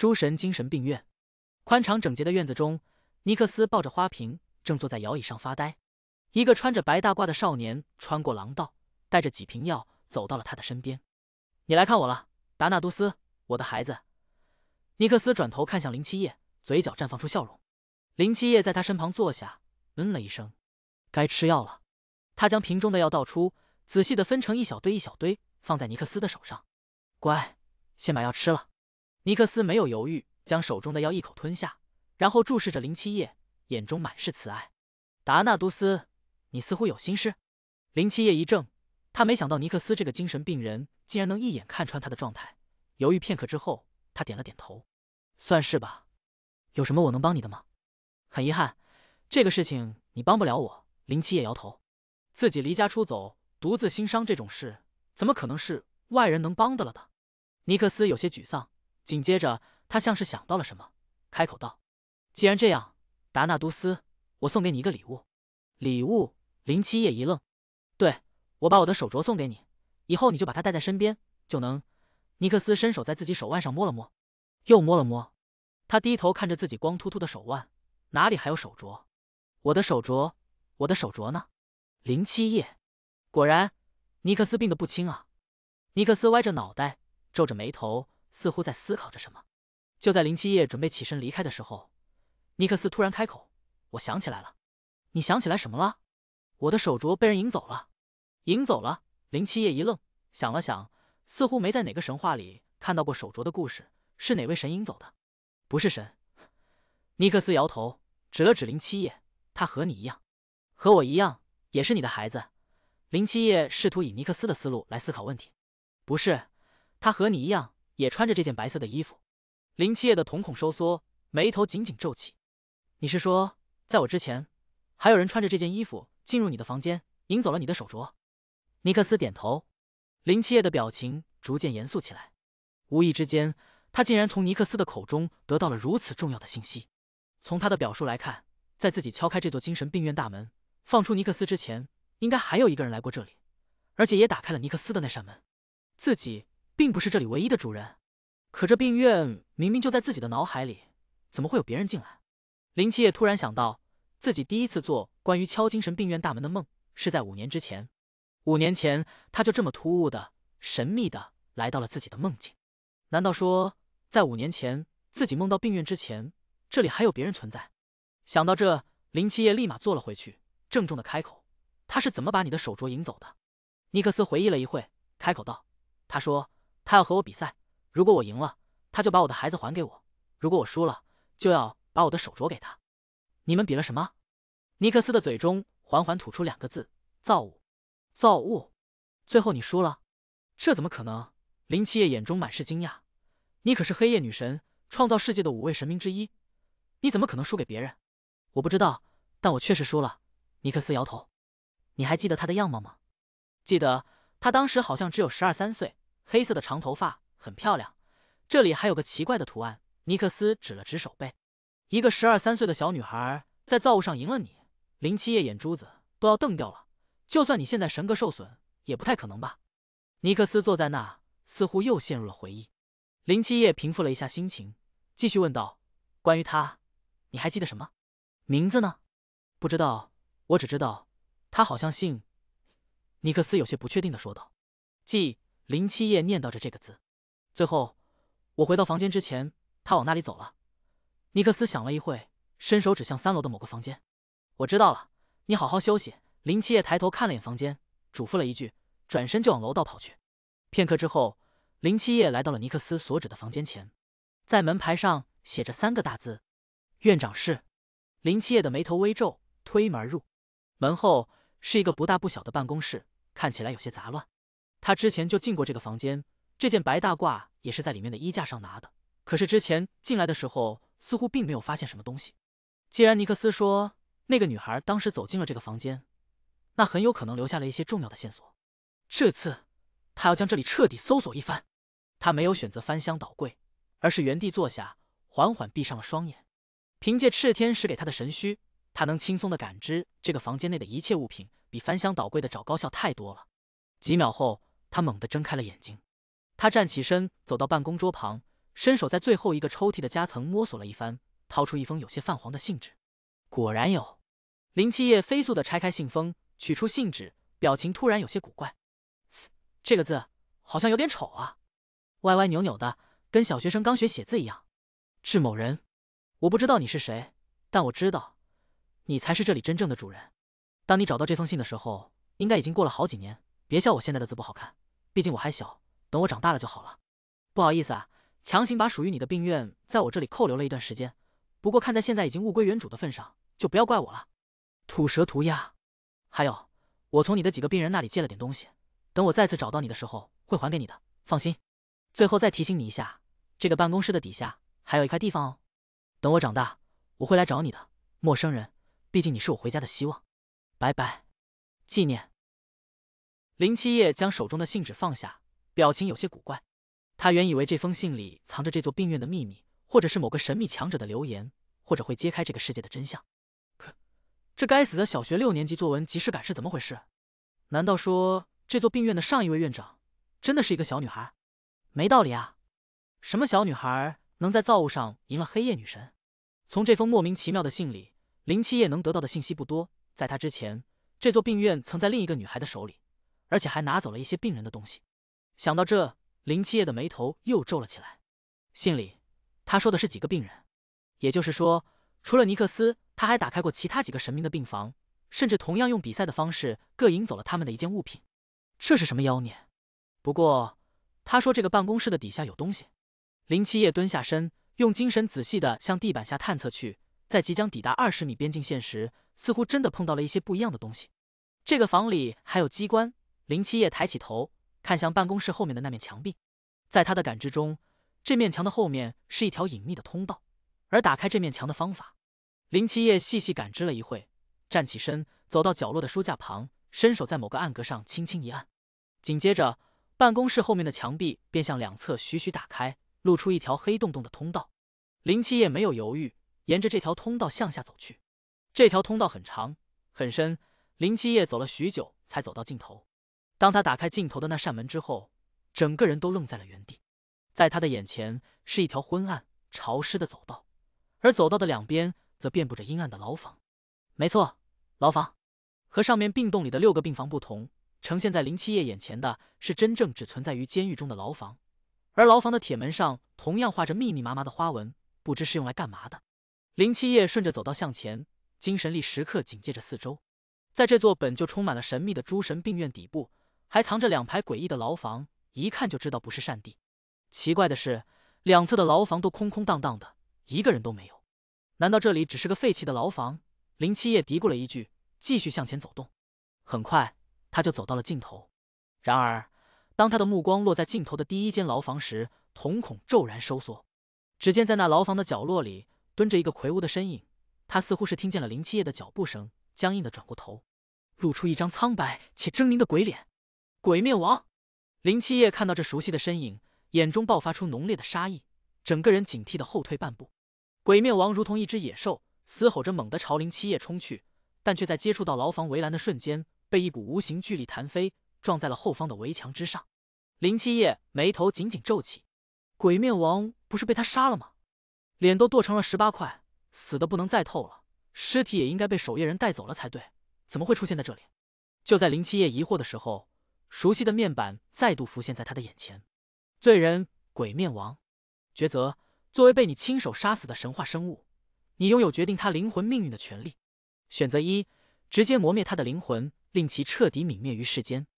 诸神精神病院，宽敞整洁的院子中，尼克斯抱着花瓶，正坐在摇椅上发呆。一个穿着白大褂的少年穿过廊道，带着几瓶药走到了他的身边。“你来看我了，达纳都斯，我的孩子。”尼克斯转头看向林七夜，嘴角绽放出笑容。林七夜在他身旁坐下，嗯了一声。“该吃药了。”他将瓶中的药倒出，仔细的分成一小堆一小堆，放在尼克斯的手上。“乖，先把药吃了。”尼克斯没有犹豫，将手中的药一口吞下，然后注视着林七夜，眼中满是慈爱。达纳都斯，你似乎有心事。林七夜一怔，他没想到尼克斯这个精神病人竟然能一眼看穿他的状态。犹豫片刻之后，他点了点头，算是吧。有什么我能帮你的吗？很遗憾，这个事情你帮不了我。林七夜摇头，自己离家出走，独自心伤这种事，怎么可能是外人能帮的了的？尼克斯有些沮丧。紧接着，他像是想到了什么，开口道：“既然这样，达纳都斯，我送给你一个礼物。”礼物？林七夜一愣。对，我把我的手镯送给你，以后你就把它带在身边，就能……尼克斯伸手在自己手腕上摸了摸，又摸了摸。他低头看着自己光秃秃的手腕，哪里还有手镯？我的手镯，我的手镯呢？林七夜，果然，尼克斯病得不轻啊！尼克斯歪着脑袋，皱着眉头。似乎在思考着什么。就在林七夜准备起身离开的时候，尼克斯突然开口：“我想起来了，你想起来什么了？我的手镯被人引走了，引走了。”林七夜一愣，想了想，似乎没在哪个神话里看到过手镯的故事。是哪位神引走的？不是神。尼克斯摇头，指了指林七夜：“他和你一样，和我一样，也是你的孩子。”林七夜试图以尼克斯的思路来思考问题：“不是，他和你一样。”也穿着这件白色的衣服，林七夜的瞳孔收缩，眉头紧紧皱起。你是说，在我之前，还有人穿着这件衣服进入你的房间，赢走了你的手镯？尼克斯点头。林七夜的表情逐渐严肃起来。无意之间，他竟然从尼克斯的口中得到了如此重要的信息。从他的表述来看，在自己敲开这座精神病院大门，放出尼克斯之前，应该还有一个人来过这里，而且也打开了尼克斯的那扇门。自己。并不是这里唯一的主人，可这病院明明就在自己的脑海里，怎么会有别人进来？林七夜突然想到，自己第一次做关于敲精神病院大门的梦是在五年之前。五年前，他就这么突兀的、神秘的来到了自己的梦境。难道说，在五年前自己梦到病院之前，这里还有别人存在？想到这，林七夜立马坐了回去，郑重的开口：“他是怎么把你的手镯引走的？”尼克斯回忆了一会，开口道：“他说。”他要和我比赛，如果我赢了，他就把我的孩子还给我；如果我输了，就要把我的手镯给他。你们比了什么？尼克斯的嘴中缓缓吐出两个字：造物。造物。最后你输了？这怎么可能？林七夜眼中满是惊讶。你可是黑夜女神，创造世界的五位神明之一，你怎么可能输给别人？我不知道，但我确实输了。尼克斯摇头。你还记得他的样貌吗？记得，他当时好像只有十二三岁。黑色的长头发，很漂亮。这里还有个奇怪的图案。尼克斯指了指手背，一个十二三岁的小女孩在造物上赢了你。林七夜眼珠子都要瞪掉了。就算你现在神格受损，也不太可能吧？尼克斯坐在那，似乎又陷入了回忆。林七夜平复了一下心情，继续问道：“关于他，你还记得什么？名字呢？不知道，我只知道，他好像姓……”尼克斯有些不确定的说道：“记。”林七夜念叨着这个字，最后，我回到房间之前，他往那里走了。尼克斯想了一会，伸手指向三楼的某个房间。我知道了，你好好休息。林七夜抬头看了眼房间，嘱咐了一句，转身就往楼道跑去。片刻之后，林七夜来到了尼克斯所指的房间前，在门牌上写着三个大字：院长室。林七夜的眉头微皱，推门而入。门后是一个不大不小的办公室，看起来有些杂乱。他之前就进过这个房间，这件白大褂也是在里面的衣架上拿的。可是之前进来的时候，似乎并没有发现什么东西。既然尼克斯说那个女孩当时走进了这个房间，那很有可能留下了一些重要的线索。这次他要将这里彻底搜索一番。他没有选择翻箱倒柜，而是原地坐下，缓缓闭上了双眼。凭借炽天使给他的神虚，他能轻松的感知这个房间内的一切物品，比翻箱倒柜的找高效太多了。几秒后。他猛地睁开了眼睛，他站起身，走到办公桌旁，伸手在最后一个抽屉的夹层摸索了一番，掏出一封有些泛黄的信纸。果然有。林七夜飞速的拆开信封，取出信纸，表情突然有些古怪。这个字好像有点丑啊，歪歪扭扭的，跟小学生刚学写字一样。智某人，我不知道你是谁，但我知道，你才是这里真正的主人。当你找到这封信的时候，应该已经过了好几年。别笑我现在的字不好看。毕竟我还小，等我长大了就好了。不好意思啊，强行把属于你的病院在我这里扣留了一段时间，不过看在现在已经物归原主的份上，就不要怪我了。吐舌涂鸦。还有，我从你的几个病人那里借了点东西，等我再次找到你的时候会还给你的，放心。最后再提醒你一下，这个办公室的底下还有一块地方哦。等我长大，我会来找你的，陌生人。毕竟你是我回家的希望。拜拜。纪念。林七夜将手中的信纸放下，表情有些古怪。他原以为这封信里藏着这座病院的秘密，或者是某个神秘强者的留言，或者会揭开这个世界的真相。可，这该死的小学六年级作文即视感是怎么回事？难道说这座病院的上一位院长真的是一个小女孩？没道理啊！什么小女孩能在造物上赢了黑夜女神？从这封莫名其妙的信里，林七夜能得到的信息不多。在他之前，这座病院曾在另一个女孩的手里。而且还拿走了一些病人的东西，想到这，林七夜的眉头又皱了起来。信里，他说的是几个病人，也就是说，除了尼克斯，他还打开过其他几个神明的病房，甚至同样用比赛的方式各赢走了他们的一件物品。这是什么妖孽？不过，他说这个办公室的底下有东西。林七夜蹲下身，用精神仔细的向地板下探测去，在即将抵达二十米边境线时，似乎真的碰到了一些不一样的东西。这个房里还有机关。林七夜抬起头，看向办公室后面的那面墙壁，在他的感知中，这面墙的后面是一条隐秘的通道，而打开这面墙的方法，林七夜细细感知了一会，站起身，走到角落的书架旁，伸手在某个暗格上轻轻一按，紧接着，办公室后面的墙壁便向两侧徐徐打开，露出一条黑洞洞的通道。林七夜没有犹豫，沿着这条通道向下走去。这条通道很长很深，林七夜走了许久，才走到尽头。当他打开尽头的那扇门之后，整个人都愣在了原地。在他的眼前是一条昏暗潮湿的走道，而走道的两边则遍布着阴暗的牢房。没错，牢房和上面病洞里的六个病房不同，呈现在林七夜眼前的是真正只存在于监狱中的牢房。而牢房的铁门上同样画着密密麻麻的花纹，不知是用来干嘛的。林七夜顺着走道向前，精神力时刻警戒着四周。在这座本就充满了神秘的诸神病院底部。还藏着两排诡异的牢房，一看就知道不是善地。奇怪的是，两侧的牢房都空空荡荡的，一个人都没有。难道这里只是个废弃的牢房？林七夜嘀咕了一句，继续向前走动。很快，他就走到了尽头。然而，当他的目光落在尽头的第一间牢房时，瞳孔骤然收缩。只见在那牢房的角落里蹲着一个魁梧的身影，他似乎是听见了林七夜的脚步声，僵硬的转过头，露出一张苍白且狰狞的鬼脸。鬼面王，林七夜看到这熟悉的身影，眼中爆发出浓烈的杀意，整个人警惕的后退半步。鬼面王如同一只野兽，嘶吼着猛地朝林七夜冲去，但却在接触到牢房围栏的瞬间，被一股无形巨力弹飞，撞在了后方的围墙之上。林七夜眉头紧紧皱起，鬼面王不是被他杀了吗？脸都剁成了十八块，死的不能再透了，尸体也应该被守夜人带走了才对，怎么会出现在这里？就在林七夜疑惑的时候。熟悉的面板再度浮现在他的眼前，罪人鬼面王，抉择。作为被你亲手杀死的神话生物，你拥有决定他灵魂命运的权利。选择一，直接磨灭他的灵魂，令其彻底泯灭于世间。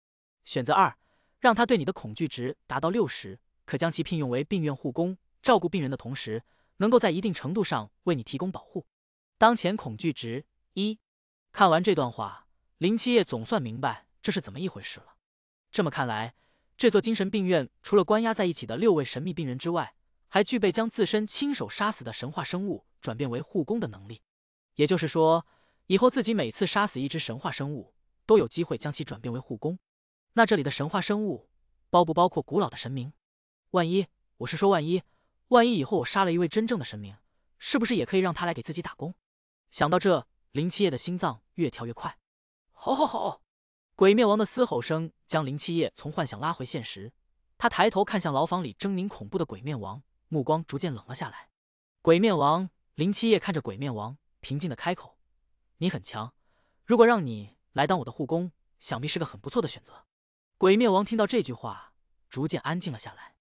选择二，让他对你的恐惧值达到六十，可将其聘用为病院护工，照顾病人的同时，能够在一定程度上为你提供保护。当前恐惧值一。看完这段话，林七夜总算明白这是怎么一回事了。这么看来，这座精神病院除了关押在一起的六位神秘病人之外，还具备将自身亲手杀死的神话生物转变为护工的能力。也就是说，以后自己每次杀死一只神话生物，都有机会将其转变为护工。那这里的神话生物，包不包括古老的神明？万一我是说万一，万一以后我杀了一位真正的神明，是不是也可以让他来给自己打工？想到这，林七夜的心脏越跳越快。好，好，好。鬼面王的嘶吼声将林七夜从幻想拉回现实，他抬头看向牢房里狰狞恐怖的鬼面王，目光逐渐冷了下来。鬼面王，林七夜看着鬼面王，平静的开口：“你很强，如果让你来当我的护工，想必是个很不错的选择。”鬼面王听到这句话，逐渐安静了下来。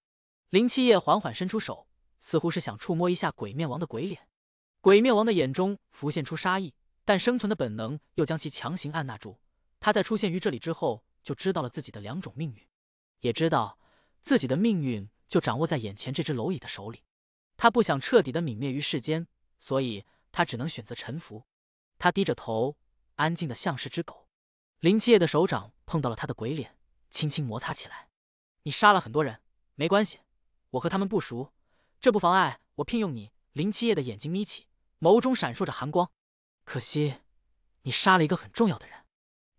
林七夜缓缓伸出手，似乎是想触摸一下鬼面王的鬼脸。鬼面王的眼中浮现出杀意，但生存的本能又将其强行按捺住。他在出现于这里之后，就知道了自己的两种命运，也知道自己的命运就掌握在眼前这只蝼蚁的手里。他不想彻底的泯灭于世间，所以他只能选择臣服。他低着头，安静的像是只狗。林七夜的手掌碰到了他的鬼脸，轻轻摩擦起来。你杀了很多人，没关系，我和他们不熟，这不妨碍我聘用你。林七夜的眼睛眯起，眸中闪烁着寒光。可惜，你杀了一个很重要的人。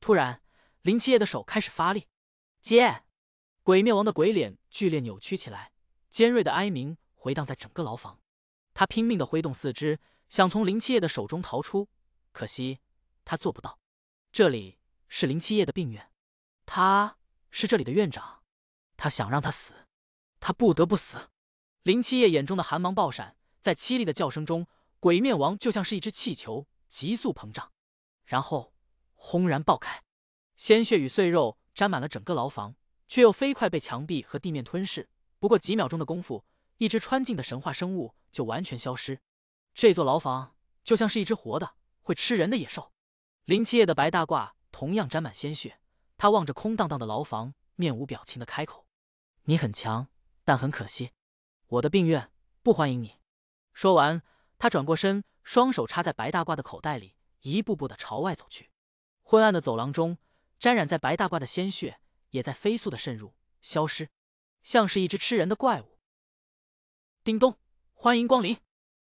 突然，林七夜的手开始发力，接，鬼面王的鬼脸剧烈扭曲起来，尖锐的哀鸣回荡在整个牢房。他拼命的挥动四肢，想从林七夜的手中逃出，可惜他做不到。这里是林七夜的病院，他是这里的院长，他想让他死，他不得不死。林七夜眼中的寒芒爆闪，在凄厉的叫声中，鬼面王就像是一只气球，急速膨胀，然后。轰然爆开，鲜血与碎肉沾满了整个牢房，却又飞快被墙壁和地面吞噬。不过几秒钟的功夫，一只穿镜的神话生物就完全消失。这座牢房就像是一只活的、会吃人的野兽。林七夜的白大褂同样沾满鲜血，他望着空荡荡的牢房，面无表情的开口：“你很强，但很可惜，我的病院不欢迎你。”说完，他转过身，双手插在白大褂的口袋里，一步步的朝外走去。昏暗的走廊中，沾染在白大褂的鲜血也在飞速的渗入、消失，像是一只吃人的怪物。叮咚，欢迎光临！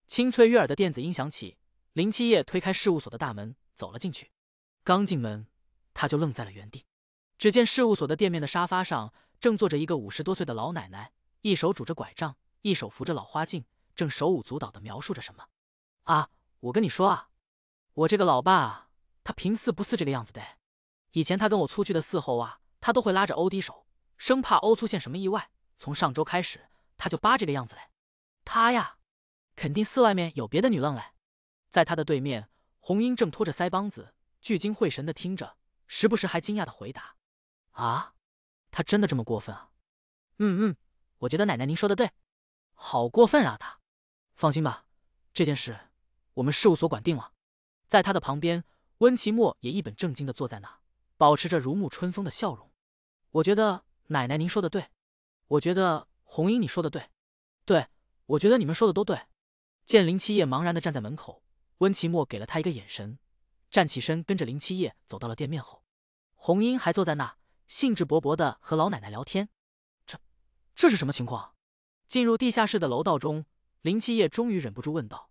清脆悦耳的电子音响起，林七夜推开事务所的大门，走了进去。刚进门，他就愣在了原地。只见事务所的店面的沙发上，正坐着一个五十多岁的老奶奶，一手拄着拐杖，一手扶着老花镜，正手舞足蹈地描述着什么。啊，我跟你说啊，我这个老爸他平时不似这个样子的，以前他跟我出去的时候啊，他都会拉着欧迪手，生怕欧出现什么意外。从上周开始，他就八这个样子嘞。他呀，肯定四外面有别的女愣嘞。在他的对面，红英正拖着腮帮子，聚精会神的听着，时不时还惊讶的回答：“啊，他真的这么过分啊？”“嗯嗯，我觉得奶奶您说的对，好过分啊他。”“放心吧，这件事我们事务所管定了。”在他的旁边。温齐墨也一本正经的坐在那，保持着如沐春风的笑容。我觉得奶奶您说的对，我觉得红英你说的对，对，我觉得你们说的都对。见林七夜茫然的站在门口，温齐墨给了他一个眼神，站起身跟着林七夜走到了店面后。红英还坐在那，兴致勃勃的和老奶奶聊天。这这是什么情况？进入地下室的楼道中，林七夜终于忍不住问道：“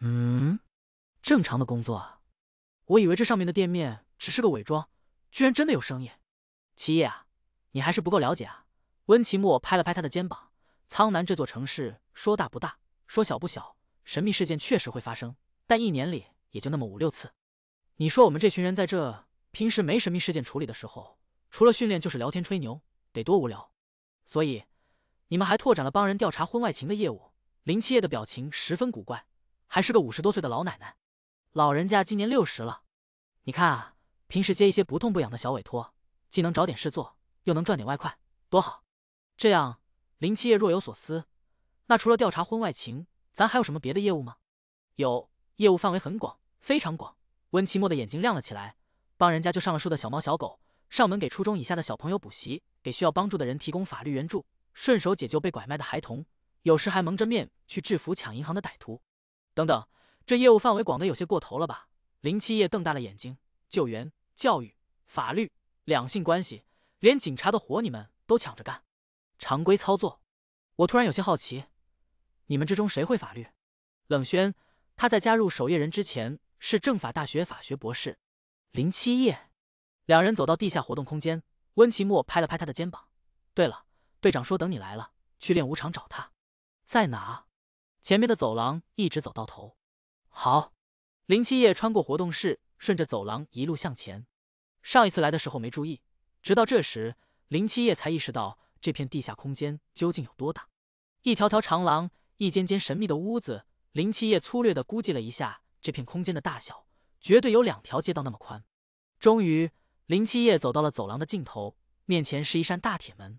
嗯，正常的工作啊。”我以为这上面的店面只是个伪装，居然真的有生意。七夜啊，你还是不够了解啊！温奇墨拍了拍他的肩膀。苍南这座城市说大不大，说小不小，神秘事件确实会发生，但一年里也就那么五六次。你说我们这群人在这平时没神秘事件处理的时候，除了训练就是聊天吹牛，得多无聊。所以，你们还拓展了帮人调查婚外情的业务。林七叶的表情十分古怪，还是个五十多岁的老奶奶，老人家今年六十了。你看啊，平时接一些不痛不痒的小委托，既能找点事做，又能赚点外快，多好！这样，林七夜若有所思。那除了调查婚外情，咱还有什么别的业务吗？有，业务范围很广，非常广。温七莫的眼睛亮了起来，帮人家就上了树的小猫小狗，上门给初中以下的小朋友补习，给需要帮助的人提供法律援助，顺手解救被拐卖的孩童，有时还蒙着面去制服抢银行的歹徒。等等，这业务范围广的有些过头了吧？林七夜瞪大了眼睛，救援、教育、法律、两性关系，连警察的活你们都抢着干，常规操作。我突然有些好奇，你们之中谁会法律？冷轩，他在加入守夜人之前是政法大学法学博士。林七夜，两人走到地下活动空间，温奇墨拍了拍他的肩膀。对了，队长说等你来了，去练武场找他，在哪？前面的走廊一直走到头。好。林七夜穿过活动室，顺着走廊一路向前。上一次来的时候没注意，直到这时，林七夜才意识到这片地下空间究竟有多大。一条条长廊，一间间神秘的屋子。林七夜粗略地估计了一下这片空间的大小，绝对有两条街道那么宽。终于，林七夜走到了走廊的尽头，面前是一扇大铁门。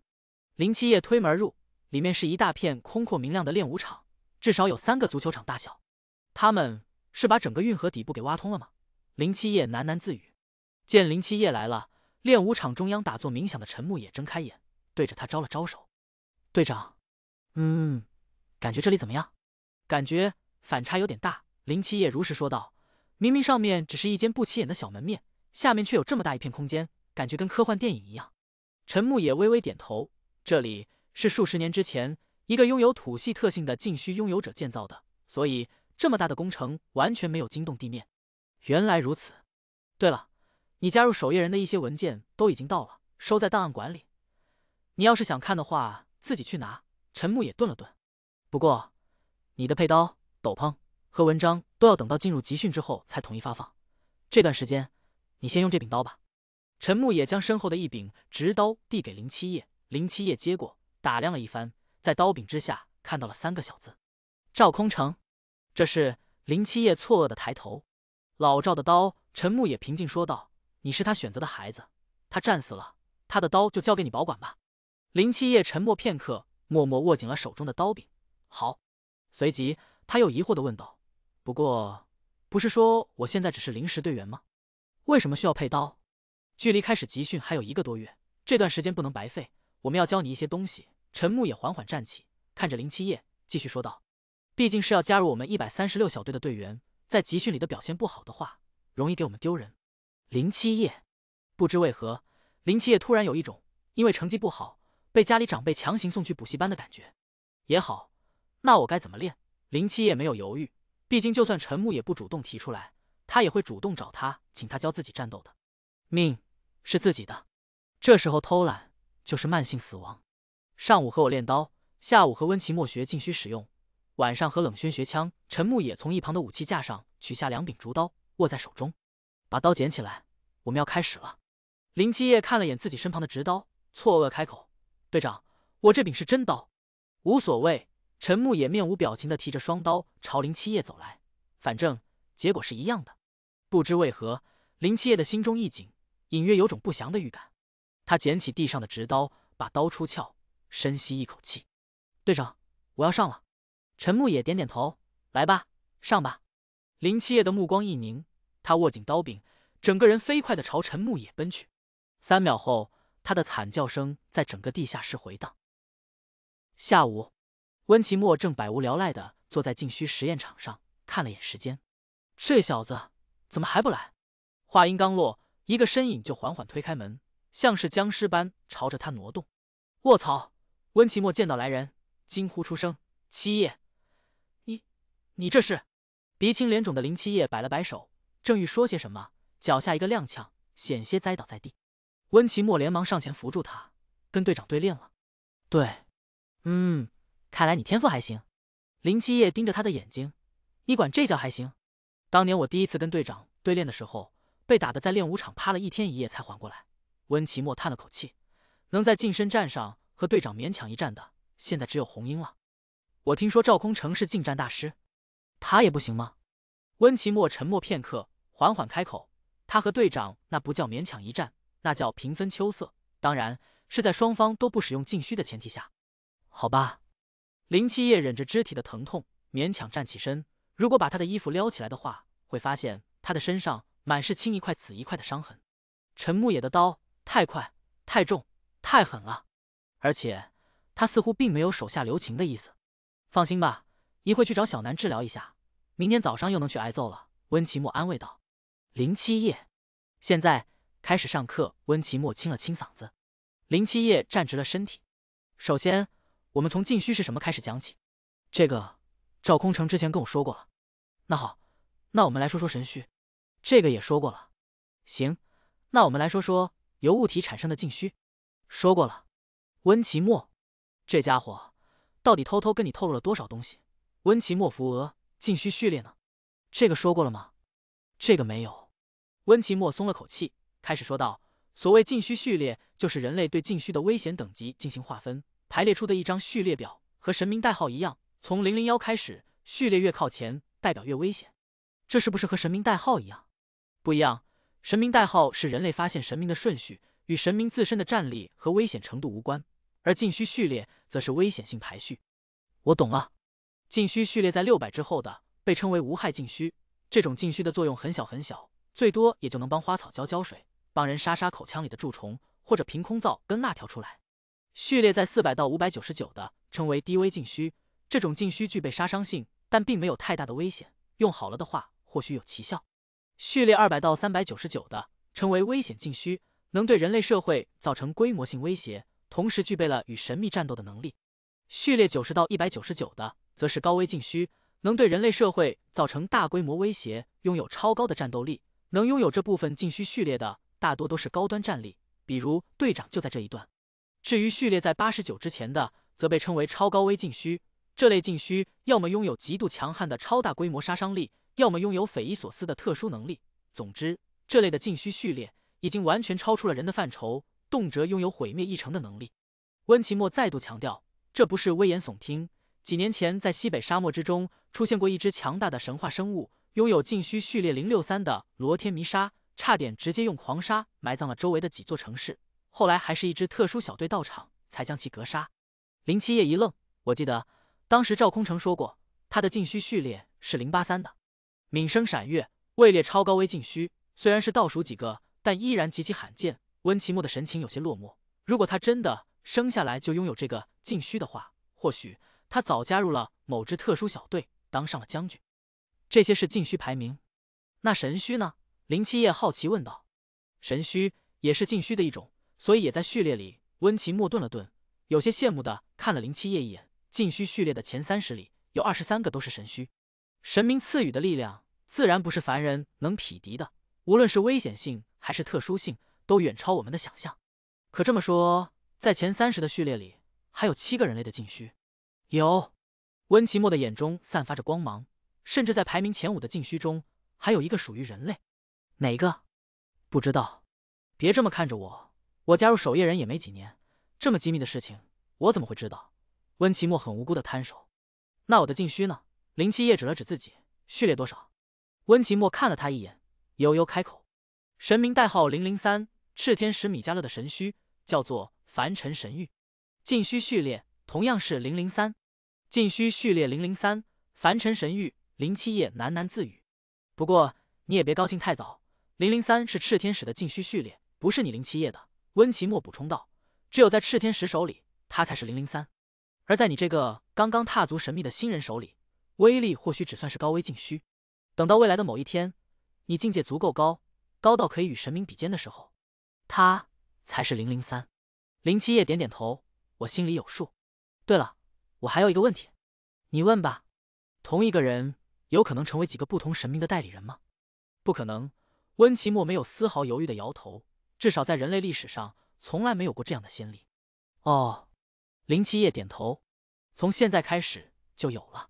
林七夜推门入，里面是一大片空阔明亮的练武场，至少有三个足球场大小。他们。是把整个运河底部给挖通了吗？林七夜喃喃自语。见林七夜来了，练武场中央打坐冥想的陈木也睁开眼，对着他招了招手：“队长，嗯，感觉这里怎么样？感觉反差有点大。”林七夜如实说道：“明明上面只是一间不起眼的小门面，下面却有这么大一片空间，感觉跟科幻电影一样。”陈木也微微点头：“这里是数十年之前一个拥有土系特性的禁虚拥有者建造的，所以。”这么大的工程完全没有惊动地面，原来如此。对了，你加入守夜人的一些文件都已经到了，收在档案馆里。你要是想看的话，自己去拿。陈木也顿了顿，不过你的佩刀、斗篷和文章都要等到进入集训之后才统一发放。这段时间，你先用这柄刀吧。陈木也将身后的一柄直刀递给林七夜，林七夜接过，打量了一番，在刀柄之下看到了三个小字：赵空城。这是林七夜错愕的抬头，老赵的刀。陈木也平静说道：“你是他选择的孩子，他战死了，他的刀就交给你保管吧。”林七夜沉默片刻，默默握紧了手中的刀柄。好。随即他又疑惑的问道：“不过，不是说我现在只是临时队员吗？为什么需要配刀？”距离开始集训还有一个多月，这段时间不能白费，我们要教你一些东西。陈木也缓缓站起，看着林七夜，继续说道。毕竟是要加入我们一百三十六小队的队员，在集训里的表现不好的话，容易给我们丢人。林七夜不知为何，林七夜突然有一种因为成绩不好被家里长辈强行送去补习班的感觉。也好，那我该怎么练？林七夜没有犹豫，毕竟就算陈木也不主动提出来，他也会主动找他，请他教自己战斗的。命是自己的，这时候偷懒就是慢性死亡。上午和我练刀，下午和温奇墨学静虚使用。晚上和冷轩学枪，陈牧野从一旁的武器架上取下两柄竹刀，握在手中，把刀捡起来。我们要开始了。林七夜看了眼自己身旁的直刀，错愕开口：“队长，我这柄是真刀。”无所谓。陈牧野面无表情地提着双刀朝林七夜走来，反正结果是一样的。不知为何，林七夜的心中一紧，隐约有种不祥的预感。他捡起地上的直刀，把刀出鞘，深吸一口气：“队长，我要上了。”陈牧野点点头，来吧，上吧。林七夜的目光一凝，他握紧刀柄，整个人飞快地朝陈牧野奔去。三秒后，他的惨叫声在整个地下室回荡。下午，温奇墨正百无聊赖地坐在禁区实验场上，看了眼时间，这小子怎么还不来？话音刚落，一个身影就缓缓推开门，像是僵尸般朝着他挪动。卧槽！温奇墨见到来人，惊呼出声：“七夜！”你这是鼻青脸肿的林七叶摆了摆手，正欲说些什么，脚下一个踉跄，险些栽倒在地。温奇墨连忙上前扶住他，跟队长对练了。对，嗯，看来你天赋还行。林七叶盯着他的眼睛，你管这叫还行？当年我第一次跟队长对练的时候，被打的在练武场趴了一天一夜才缓过来。温奇墨叹了口气，能在近身战上和队长勉强一战的，现在只有红英了。我听说赵空城是近战大师。他也不行吗？温奇墨沉默片刻，缓缓开口：“他和队长那不叫勉强一战，那叫平分秋色。当然是在双方都不使用禁虚的前提下。”好吧。林七夜忍着肢体的疼痛，勉强站起身。如果把他的衣服撩起来的话，会发现他的身上满是青一块紫一块的伤痕。陈牧野的刀太快、太重、太狠了，而且他似乎并没有手下留情的意思。放心吧。一会去找小南治疗一下，明天早上又能去挨揍了。温奇墨安慰道。林七夜，现在开始上课。温奇墨清了清嗓子。林七夜站直了身体。首先，我们从静虚是什么开始讲起。这个赵空城之前跟我说过了。那好，那我们来说说神虚。这个也说过了。行，那我们来说说由物体产生的静虚。说过了。温奇墨，这家伙到底偷偷跟你透露了多少东西？温奇莫扶额，禁虚序列呢？这个说过了吗？这个没有。温奇莫松了口气，开始说道：“所谓禁虚序列，就是人类对禁虚的危险等级进行划分、排列出的一张序列表，和神明代号一样，从零零幺开始，序列越靠前，代表越危险。这是不是和神明代号一样？不一样。神明代号是人类发现神明的顺序，与神明自身的战力和危险程度无关，而禁虚序列则是危险性排序。我懂了。”禁虚序列在六百之后的被称为无害禁虚，这种禁虚的作用很小很小，最多也就能帮花草浇浇水，帮人杀杀口腔里的蛀虫，或者凭空造根辣条出来。序列在四百到五百九十九的称为低危禁虚，这种禁虚具备杀伤性，但并没有太大的危险，用好了的话或许有奇效。序列二百到三百九十九的称为危险禁虚，能对人类社会造成规模性威胁，同时具备了与神秘战斗的能力。序列九十到一百九十九的。则是高危禁区，能对人类社会造成大规模威胁，拥有超高的战斗力。能拥有这部分禁区序列的，大多都是高端战力，比如队长就在这一段。至于序列在八十九之前的，则被称为超高危禁区。这类禁区要么拥有极度强悍的超大规模杀伤力，要么拥有匪夷所思的特殊能力。总之，这类的禁区序列已经完全超出了人的范畴，动辄拥有毁灭一成的能力。温奇莫再度强调，这不是危言耸听。几年前，在西北沙漠之中出现过一只强大的神话生物，拥有禁虚序列零六三的罗天弥沙，差点直接用狂沙埋葬了周围的几座城市。后来还是一支特殊小队到场，才将其格杀。林七夜一愣，我记得当时赵空城说过，他的禁虚序列是零八三的。敏生闪月位列超高危禁虚，虽然是倒数几个，但依然极其罕见。温奇墨的神情有些落寞，如果他真的生下来就拥有这个禁虚的话，或许。他早加入了某支特殊小队，当上了将军。这些是禁虚排名，那神虚呢？林七夜好奇问道。神虚也是禁虚的一种，所以也在序列里。温奇莫顿了顿，有些羡慕的看了林七夜一眼。禁虚序列的前三十里，有二十三个都是神虚。神明赐予的力量，自然不是凡人能匹敌的。无论是危险性还是特殊性，都远超我们的想象。可这么说，在前三十的序列里，还有七个人类的禁虚。有，温奇墨的眼中散发着光芒，甚至在排名前五的禁虚中，还有一个属于人类。哪个？不知道。别这么看着我，我加入守夜人也没几年，这么机密的事情，我怎么会知道？温奇墨很无辜的摊手。那我的禁虚呢？林七夜指了指自己，序列多少？温奇墨看了他一眼，悠悠开口：“神明代号零零三，炽天使米迦勒的神虚叫做凡尘神域，禁虚序列同样是零零三。”禁墟序列零零三，凡尘神域林七夜喃喃自语。不过你也别高兴太早，零零三是炽天使的禁虚序列，不是你林七夜的。温奇墨补充道：“只有在炽天使手里，他才是零零三。而在你这个刚刚踏足神秘的新人手里，威力或许只算是高危禁虚。等到未来的某一天，你境界足够高，高到可以与神明比肩的时候，他才是零零三。”林七夜点点头：“我心里有数。对了。”我还有一个问题，你问吧。同一个人有可能成为几个不同神明的代理人吗？不可能。温奇莫没有丝毫犹豫的摇头，至少在人类历史上从来没有过这样的先例。哦，林七夜点头。从现在开始就有了。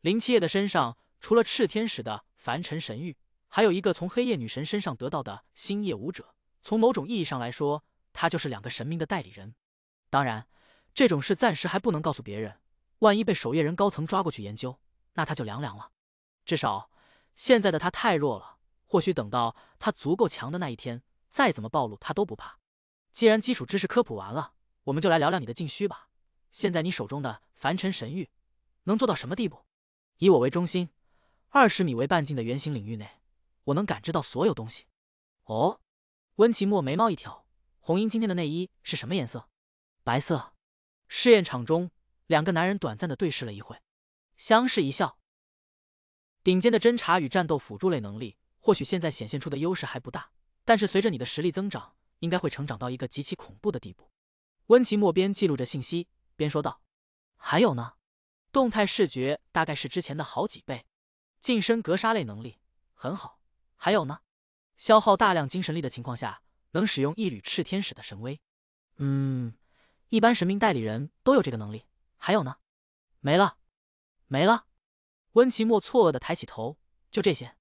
林七夜的身上除了炽天使的凡尘神域，还有一个从黑夜女神身上得到的星夜舞者。从某种意义上来说，他就是两个神明的代理人。当然，这种事暂时还不能告诉别人。万一被守夜人高层抓过去研究，那他就凉凉了。至少现在的他太弱了，或许等到他足够强的那一天，再怎么暴露他都不怕。既然基础知识科普完了，我们就来聊聊你的禁虚吧。现在你手中的凡尘神域能做到什么地步？以我为中心，二十米为半径的圆形领域内，我能感知到所有东西。哦，温奇墨眉毛一挑，红英今天的内衣是什么颜色？白色。试验场中。两个男人短暂的对视了一会，相视一笑。顶尖的侦查与战斗辅助类能力，或许现在显现出的优势还不大，但是随着你的实力增长，应该会成长到一个极其恐怖的地步。温奇莫边记录着信息边说道：“还有呢，动态视觉大概是之前的好几倍，近身格杀类能力很好。还有呢，消耗大量精神力的情况下，能使用一缕炽天使的神威。嗯，一般神明代理人都有这个能力。”还有呢？没了，没了。温奇墨错愕的抬起头，就这些？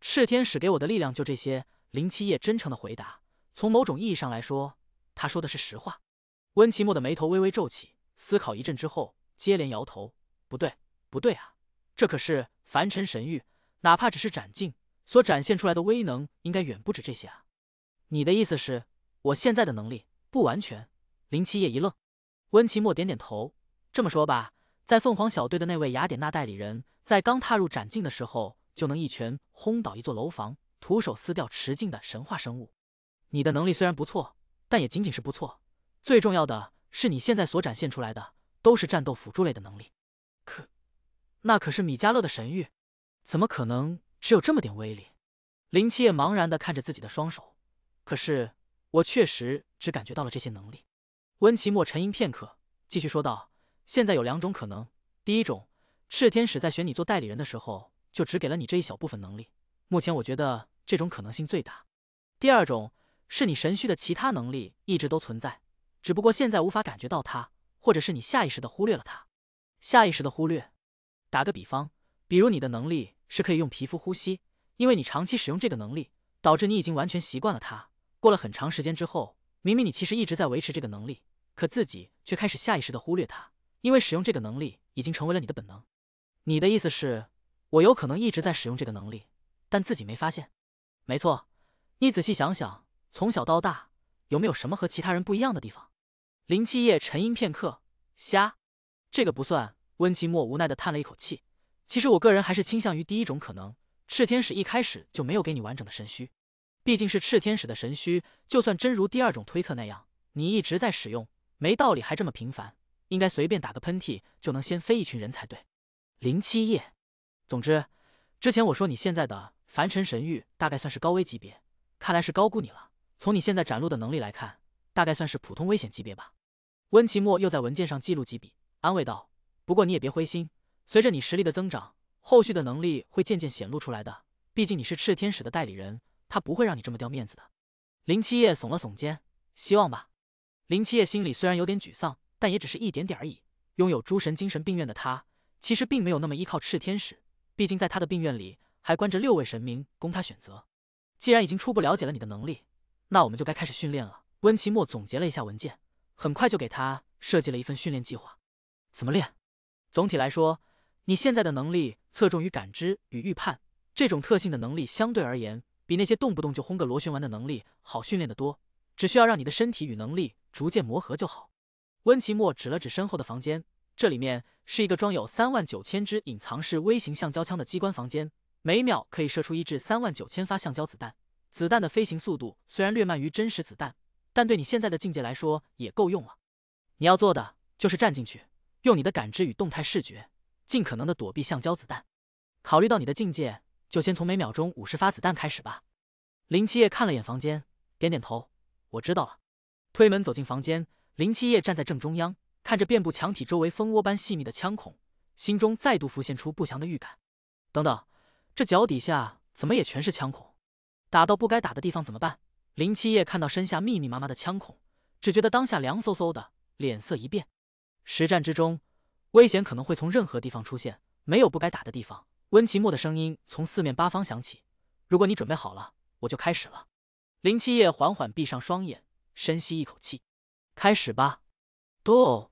赤天使给我的力量就这些？林七夜真诚的回答。从某种意义上来说，他说的是实话。温奇墨的眉头微微皱起，思考一阵之后，接连摇头：“不对，不对啊！这可是凡尘神域，哪怕只是斩尽所展现出来的威能，应该远不止这些啊！”你的意思是，我现在的能力不完全？林七夜一愣，温奇墨点点头。这么说吧，在凤凰小队的那位雅典娜代理人，在刚踏入斩境的时候，就能一拳轰倒一座楼房，徒手撕掉持境的神话生物。你的能力虽然不错，但也仅仅是不错。最重要的是，你现在所展现出来的都是战斗辅助类的能力。可，那可是米迦勒的神域，怎么可能只有这么点威力？林七夜茫然的看着自己的双手，可是我确实只感觉到了这些能力。温奇墨沉吟片刻，继续说道。现在有两种可能，第一种，炽天使在选你做代理人的时候，就只给了你这一小部分能力。目前我觉得这种可能性最大。第二种是你神虚的其他能力一直都存在，只不过现在无法感觉到它，或者是你下意识的忽略了它。下意识的忽略？打个比方，比如你的能力是可以用皮肤呼吸，因为你长期使用这个能力，导致你已经完全习惯了它。过了很长时间之后，明明你其实一直在维持这个能力，可自己却开始下意识的忽略它。因为使用这个能力已经成为了你的本能，你的意思是，我有可能一直在使用这个能力，但自己没发现？没错，你仔细想想，从小到大有没有什么和其他人不一样的地方？林七夜沉吟片刻，瞎，这个不算。温奇墨无奈的叹了一口气，其实我个人还是倾向于第一种可能，炽天使一开始就没有给你完整的神虚，毕竟是炽天使的神虚，就算真如第二种推测那样，你一直在使用，没道理还这么频繁。应该随便打个喷嚏就能先飞一群人才对。林七夜，总之，之前我说你现在的凡尘神域大概算是高危级别，看来是高估你了。从你现在展露的能力来看，大概算是普通危险级别吧。温奇墨又在文件上记录几笔，安慰道：“不过你也别灰心，随着你实力的增长，后续的能力会渐渐显露出来的。毕竟你是炽天使的代理人，他不会让你这么掉面子的。”林七夜耸了耸肩，希望吧。林七夜心里虽然有点沮丧。但也只是一点点而已。拥有诸神精神病院的他，其实并没有那么依靠炽天使。毕竟在他的病院里还关着六位神明供他选择。既然已经初步了解了你的能力，那我们就该开始训练了。温奇莫总结了一下文件，很快就给他设计了一份训练计划。怎么练？总体来说，你现在的能力侧重于感知与预判，这种特性的能力相对而言，比那些动不动就轰个螺旋丸的能力好训练得多。只需要让你的身体与能力逐渐磨合就好。温奇墨指了指身后的房间，这里面是一个装有三万九千支隐藏式微型橡胶枪的机关房间，每秒可以射出一至三万九千发橡胶子弹。子弹的飞行速度虽然略慢于真实子弹，但对你现在的境界来说也够用了。你要做的就是站进去，用你的感知与动态视觉，尽可能的躲避橡胶子弹。考虑到你的境界，就先从每秒钟五十发子弹开始吧。林七夜看了眼房间，点点头，我知道了。推门走进房间。林七夜站在正中央，看着遍布墙体周围蜂窝般细密的枪孔，心中再度浮现出不祥的预感。等等，这脚底下怎么也全是枪孔？打到不该打的地方怎么办？林七夜看到身下密密麻麻的枪孔，只觉得当下凉飕飕的，脸色一变。实战之中，危险可能会从任何地方出现，没有不该打的地方。温奇墨的声音从四面八方响起：“如果你准备好了，我就开始了。”林七夜缓缓闭上双眼，深吸一口气。开始吧，do，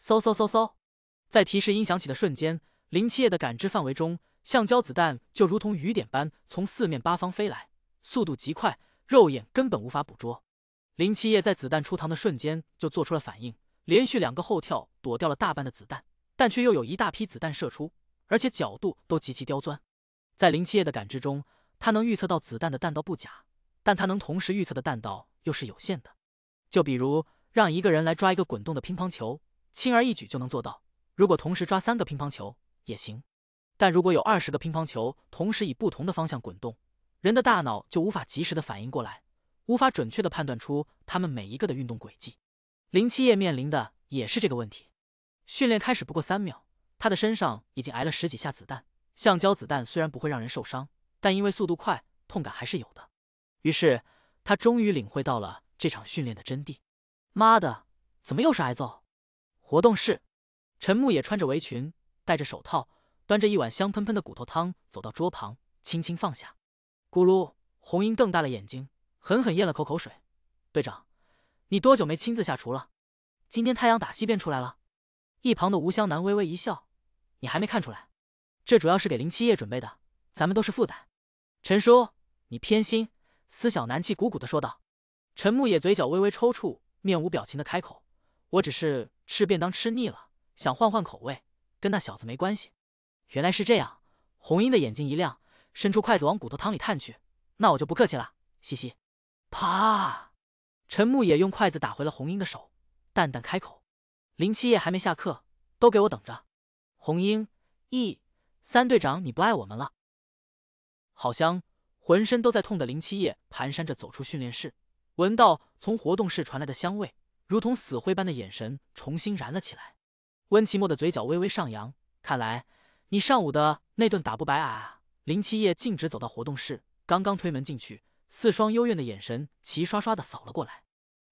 嗖嗖嗖嗖，在提示音响起的瞬间，林七夜的感知范围中，橡胶子弹就如同雨点般从四面八方飞来，速度极快，肉眼根本无法捕捉。林七夜在子弹出膛的瞬间就做出了反应，连续两个后跳躲掉了大半的子弹，但却又有一大批子弹射出，而且角度都极其刁钻。在林七夜的感知中，他能预测到子弹的弹道不假，但他能同时预测的弹道又是有限的，就比如。让一个人来抓一个滚动的乒乓球，轻而易举就能做到。如果同时抓三个乒乓球也行，但如果有二十个乒乓球同时以不同的方向滚动，人的大脑就无法及时的反应过来，无法准确的判断出他们每一个的运动轨迹。林七夜面临的也是这个问题。训练开始不过三秒，他的身上已经挨了十几下子弹。橡胶子弹虽然不会让人受伤，但因为速度快，痛感还是有的。于是他终于领会到了这场训练的真谛。妈的，怎么又是挨揍？活动室，陈木也穿着围裙，戴着手套，端着一碗香喷喷的骨头汤，走到桌旁，轻轻放下。咕噜，红英瞪大了眼睛，狠狠咽了口口水。队长，你多久没亲自下厨了？今天太阳打西边出来了。一旁的吴湘南微微一笑，你还没看出来？这主要是给林七夜准备的，咱们都是负担。陈叔，你偏心！司小南气鼓鼓的说道。陈木也嘴角微微抽搐。面无表情的开口：“我只是吃便当吃腻了，想换换口味，跟那小子没关系。”原来是这样，红英的眼睛一亮，伸出筷子往骨头汤里探去。那我就不客气了，嘻嘻。啪！陈牧野用筷子打回了红英的手，淡淡开口：“林七夜还没下课，都给我等着。”红英，一三队长，你不爱我们了？好香，浑身都在痛的林七夜蹒跚着走出训练室。闻到从活动室传来的香味，如同死灰般的眼神重新燃了起来。温奇墨的嘴角微微上扬，看来你上午的那顿打不白啊！林七夜径直走到活动室，刚刚推门进去，四双幽怨的眼神齐刷刷的扫了过来。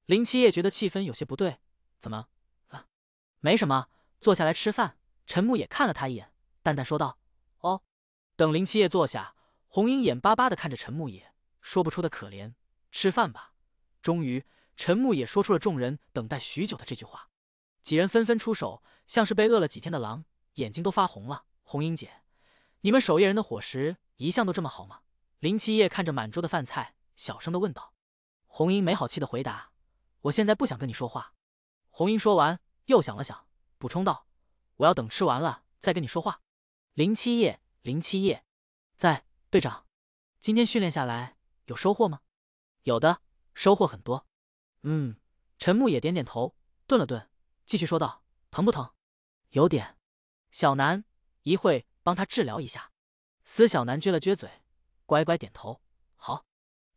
林七夜觉得气氛有些不对，怎么？啊，没什么，坐下来吃饭。陈牧野看了他一眼，淡淡说道：“哦。”等林七夜坐下，红英眼巴巴的看着陈牧野，说不出的可怜。吃饭吧。终于，陈木也说出了众人等待许久的这句话。几人纷纷出手，像是被饿了几天的狼，眼睛都发红了。红英姐，你们守夜人的伙食一向都这么好吗？林七夜看着满桌的饭菜，小声的问道。红英没好气的回答：“我现在不想跟你说话。”红英说完，又想了想，补充道：“我要等吃完了再跟你说话。”林七夜，林七夜，在队长，今天训练下来有收获吗？有的。收获很多，嗯，陈木也点点头，顿了顿，继续说道：“疼不疼？有点。”小南，一会帮他治疗一下。司小南撅了撅嘴，乖乖点头。好。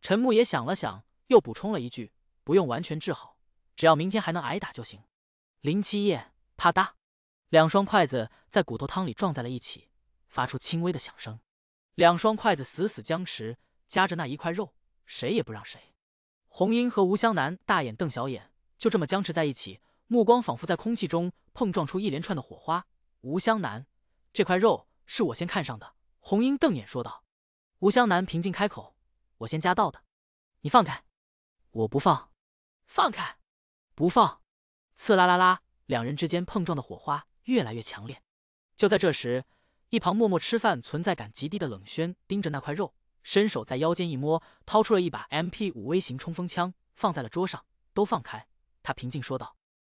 陈木也想了想，又补充了一句：“不用完全治好，只要明天还能挨打就行。”林七夜，啪嗒，两双筷子在骨头汤里撞在了一起，发出轻微的响声。两双筷子死死僵持，夹着那一块肉，谁也不让谁。红英和吴湘南大眼瞪小眼，就这么僵持在一起，目光仿佛在空气中碰撞出一连串的火花。吴湘南，这块肉是我先看上的。红英瞪眼说道。吴湘南平静开口：“我先夹到的。”你放开！我不放！放开！不放！刺啦啦啦！两人之间碰撞的火花越来越强烈。就在这时，一旁默默吃饭、存在感极低的冷轩盯着那块肉。伸手在腰间一摸，掏出了一把 M P 五微型冲锋枪，放在了桌上。都放开，他平静说道。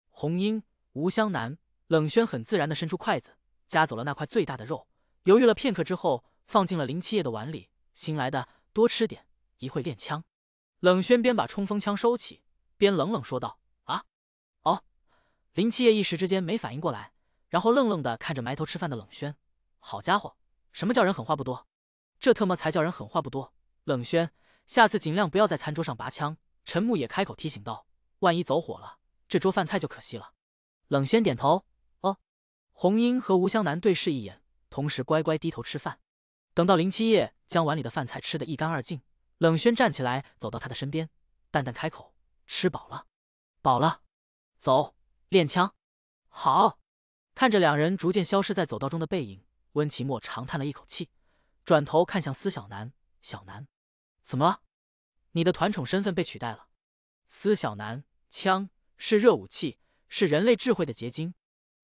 红英、吴湘南、冷轩很自然的伸出筷子，夹走了那块最大的肉。犹豫了片刻之后，放进了林七叶的碗里。新来的，多吃点，一会练枪。冷轩边把冲锋枪收起，边冷冷说道：“啊，哦。”林七叶一时之间没反应过来，然后愣愣的看着埋头吃饭的冷轩。好家伙，什么叫人狠话不多？这特么才叫人狠话不多。冷轩，下次尽量不要在餐桌上拔枪。陈木也开口提醒道：“万一走火了，这桌饭菜就可惜了。”冷轩点头。哦。红英和吴湘南对视一眼，同时乖乖低头吃饭。等到林七夜将碗里的饭菜吃的一干二净，冷轩站起来，走到他的身边，淡淡开口：“吃饱了，饱了，走，练枪。”好。看着两人逐渐消失在走道中的背影，温奇墨长叹了一口气。转头看向司小南，小南，怎么了？你的团宠身份被取代了。司小南，枪是热武器，是人类智慧的结晶。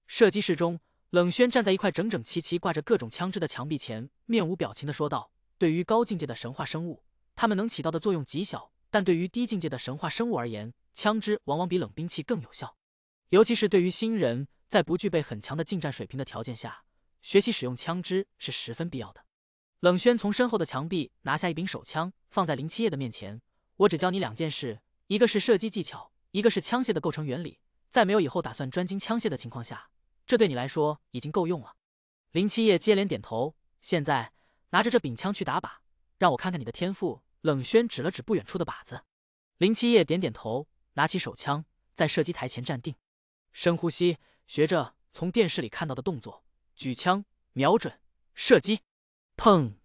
射击室中，冷轩站在一块整整齐齐挂着各种枪支的墙壁前，面无表情地说道：“对于高境界的神话生物，他们能起到的作用极小；但对于低境界的神话生物而言，枪支往往比冷兵器更有效。尤其是对于新人，在不具备很强的近战水平的条件下，学习使用枪支是十分必要的。”冷轩从身后的墙壁拿下一柄手枪，放在林七叶的面前。我只教你两件事，一个是射击技巧，一个是枪械的构成原理。在没有以后打算专精枪械的情况下，这对你来说已经够用了。林七叶接连点头。现在拿着这柄枪去打靶，让我看看你的天赋。冷轩指了指不远处的靶子。林七叶点点头，拿起手枪，在射击台前站定，深呼吸，学着从电视里看到的动作，举枪瞄准，射击。砰！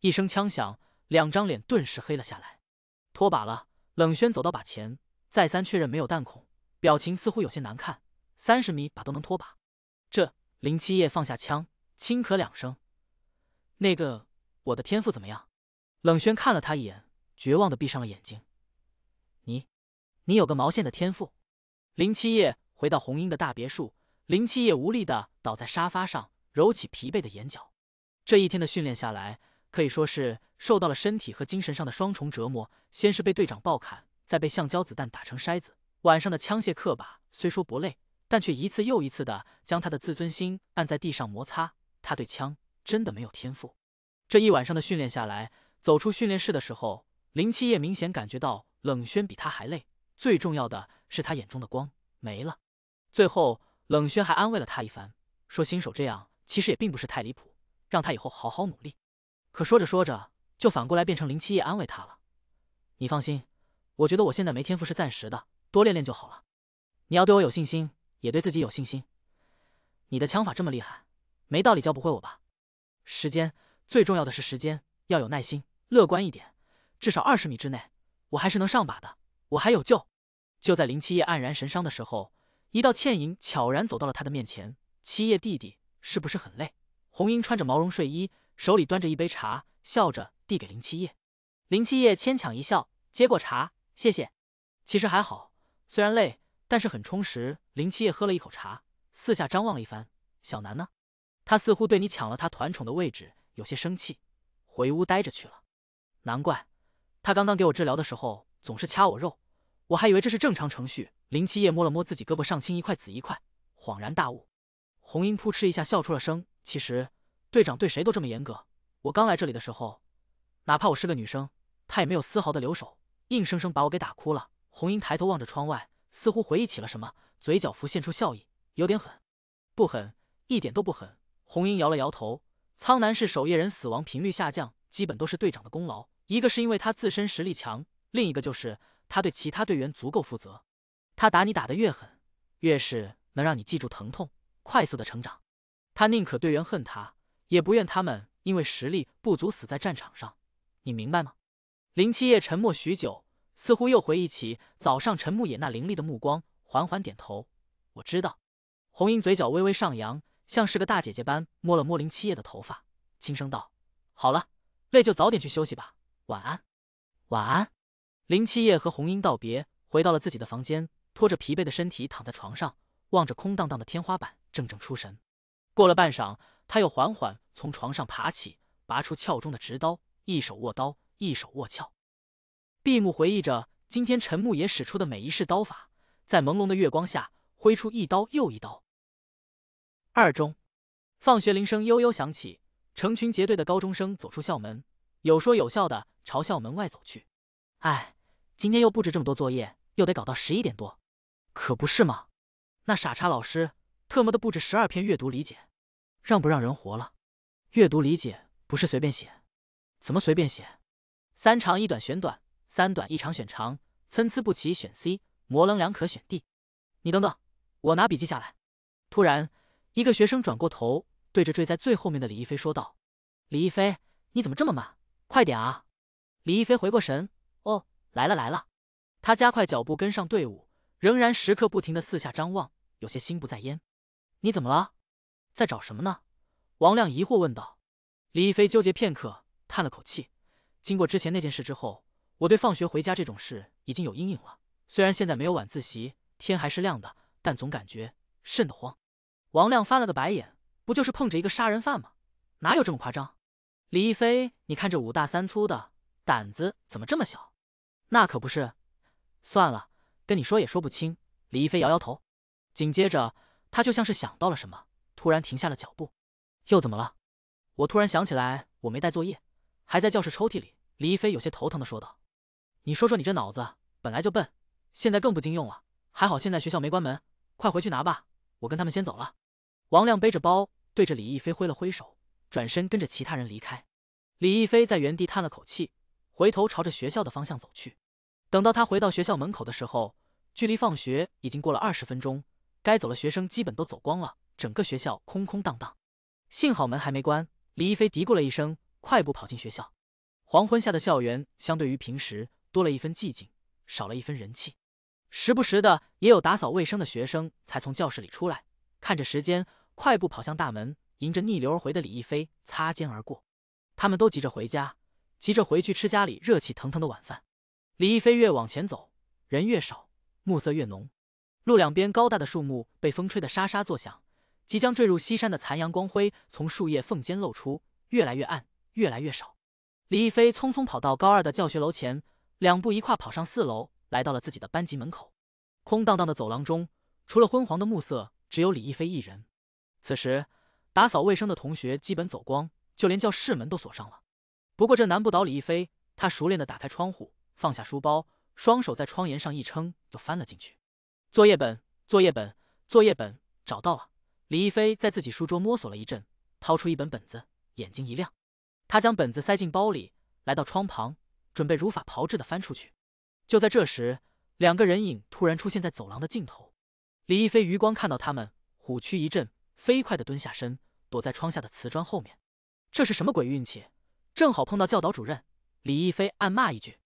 一声枪响，两张脸顿时黑了下来。脱靶了。冷轩走到靶前，再三确认没有弹孔，表情似乎有些难看。三十米靶都能脱靶，这……林七夜放下枪，轻咳两声。那个，我的天赋怎么样？冷轩看了他一眼，绝望的闭上了眼睛。你，你有个毛线的天赋？林七夜回到红英的大别墅，林七夜无力的倒在沙发上，揉起疲惫的眼角。这一天的训练下来。可以说是受到了身体和精神上的双重折磨。先是被队长暴砍，再被橡胶子弹打成筛子。晚上的枪械课吧，虽说不累，但却一次又一次的将他的自尊心按在地上摩擦。他对枪真的没有天赋。这一晚上的训练下来，走出训练室的时候，林七夜明显感觉到冷轩比他还累。最重要的是，他眼中的光没了。最后，冷轩还安慰了他一番，说新手这样其实也并不是太离谱，让他以后好好努力。可说着说着，就反过来变成林七夜安慰他了。你放心，我觉得我现在没天赋是暂时的，多练练就好了。你要对我有信心，也对自己有信心。你的枪法这么厉害，没道理教不会我吧？时间最重要的是时间，要有耐心，乐观一点。至少二十米之内，我还是能上靶的，我还有救。就在林七夜黯然神伤的时候，一道倩影悄然走到了他的面前。七夜弟弟，是不是很累？红英穿着毛绒睡衣。手里端着一杯茶，笑着递给林七叶。林七叶牵强一笑，接过茶，谢谢。其实还好，虽然累，但是很充实。林七叶喝了一口茶，四下张望了一番，小南呢？他似乎对你抢了他团宠的位置有些生气，回屋待着去了。难怪，他刚刚给我治疗的时候总是掐我肉，我还以为这是正常程序。林七叶摸了摸自己胳膊上青一块紫一块，恍然大悟。红英扑哧一下笑出了声。其实。队长对谁都这么严格。我刚来这里的时候，哪怕我是个女生，他也没有丝毫的留手，硬生生把我给打哭了。红英抬头望着窗外，似乎回忆起了什么，嘴角浮现出笑意。有点狠，不狠，一点都不狠。红英摇了摇头。苍南市守夜人死亡频率下降，基本都是队长的功劳。一个是因为他自身实力强，另一个就是他对其他队员足够负责。他打你打得越狠，越是能让你记住疼痛，快速的成长。他宁可队员恨他。也不愿他们因为实力不足死在战场上，你明白吗？林七夜沉默许久，似乎又回忆起早上陈牧野那凌厉的目光，缓缓点头。我知道。红英嘴角微微上扬，像是个大姐姐般摸了摸林七夜的头发，轻声道：“好了，累就早点去休息吧，晚安。”晚安。林七夜和红英道别，回到了自己的房间，拖着疲惫的身体躺在床上，望着空荡荡的天花板，怔怔出神。过了半晌。他又缓缓从床上爬起，拔出鞘中的直刀，一手握刀，一手握鞘，闭目回忆着今天陈牧野使出的每一式刀法，在朦胧的月光下挥出一刀又一刀。二中，放学铃声悠悠响起，成群结队的高中生走出校门，有说有笑的朝校门外走去。哎，今天又布置这么多作业，又得搞到十一点多，可不是吗？那傻叉老师，特么的布置十二篇阅读理解。让不让人活了？阅读理解不是随便写，怎么随便写？三长一短选短，三短一长选长，参差不齐选 C，模棱两可选 D。你等等，我拿笔记下来。突然，一个学生转过头，对着坠在最后面的李逸飞说道：“李逸飞，你怎么这么慢？快点啊！”李逸飞回过神，哦，来了来了，他加快脚步跟上队伍，仍然时刻不停的四下张望，有些心不在焉。你怎么了？在找什么呢？王亮疑惑问道。李一飞纠结片刻，叹了口气。经过之前那件事之后，我对放学回家这种事已经有阴影了。虽然现在没有晚自习，天还是亮的，但总感觉瘆得慌。王亮翻了个白眼：“不就是碰着一个杀人犯吗？哪有这么夸张？”李一飞，你看这五大三粗的，胆子怎么这么小？那可不是。算了，跟你说也说不清。李一飞摇摇头。紧接着，他就像是想到了什么。突然停下了脚步，又怎么了？我突然想起来我没带作业，还在教室抽屉里。李一飞有些头疼地说道：“你说说你这脑子本来就笨，现在更不经用了。还好现在学校没关门，快回去拿吧。我跟他们先走了。”王亮背着包，对着李一飞挥了挥手，转身跟着其他人离开。李一飞在原地叹了口气，回头朝着学校的方向走去。等到他回到学校门口的时候，距离放学已经过了二十分钟，该走的学生基本都走光了。整个学校空空荡荡，幸好门还没关。李逸飞嘀咕了一声，快步跑进学校。黄昏下的校园，相对于平时多了一分寂静，少了一分人气。时不时的也有打扫卫生的学生才从教室里出来。看着时间，快步跑向大门，迎着逆流而回的李逸飞擦肩而过。他们都急着回家，急着回去吃家里热气腾腾的晚饭。李逸飞越往前走，人越少，暮色越浓。路两边高大的树木被风吹得沙沙作响。即将坠入西山的残阳光辉从树叶缝间露出，越来越暗，越来越少。李一飞匆匆跑到高二的教学楼前，两步一跨跑上四楼，来到了自己的班级门口。空荡荡的走廊中，除了昏黄的暮色，只有李一飞一人。此时，打扫卫生的同学基本走光，就连教室门都锁上了。不过这难不倒李一飞，他熟练地打开窗户，放下书包，双手在窗沿上一撑，就翻了进去。作业本，作业本，作业本，找到了。李逸飞在自己书桌摸索了一阵，掏出一本本子，眼睛一亮，他将本子塞进包里，来到窗旁，准备如法炮制的翻出去。就在这时，两个人影突然出现在走廊的尽头。李逸飞余光看到他们，虎躯一震，飞快的蹲下身，躲在窗下的瓷砖后面。这是什么鬼运气？正好碰到教导主任！李逸飞暗骂一句。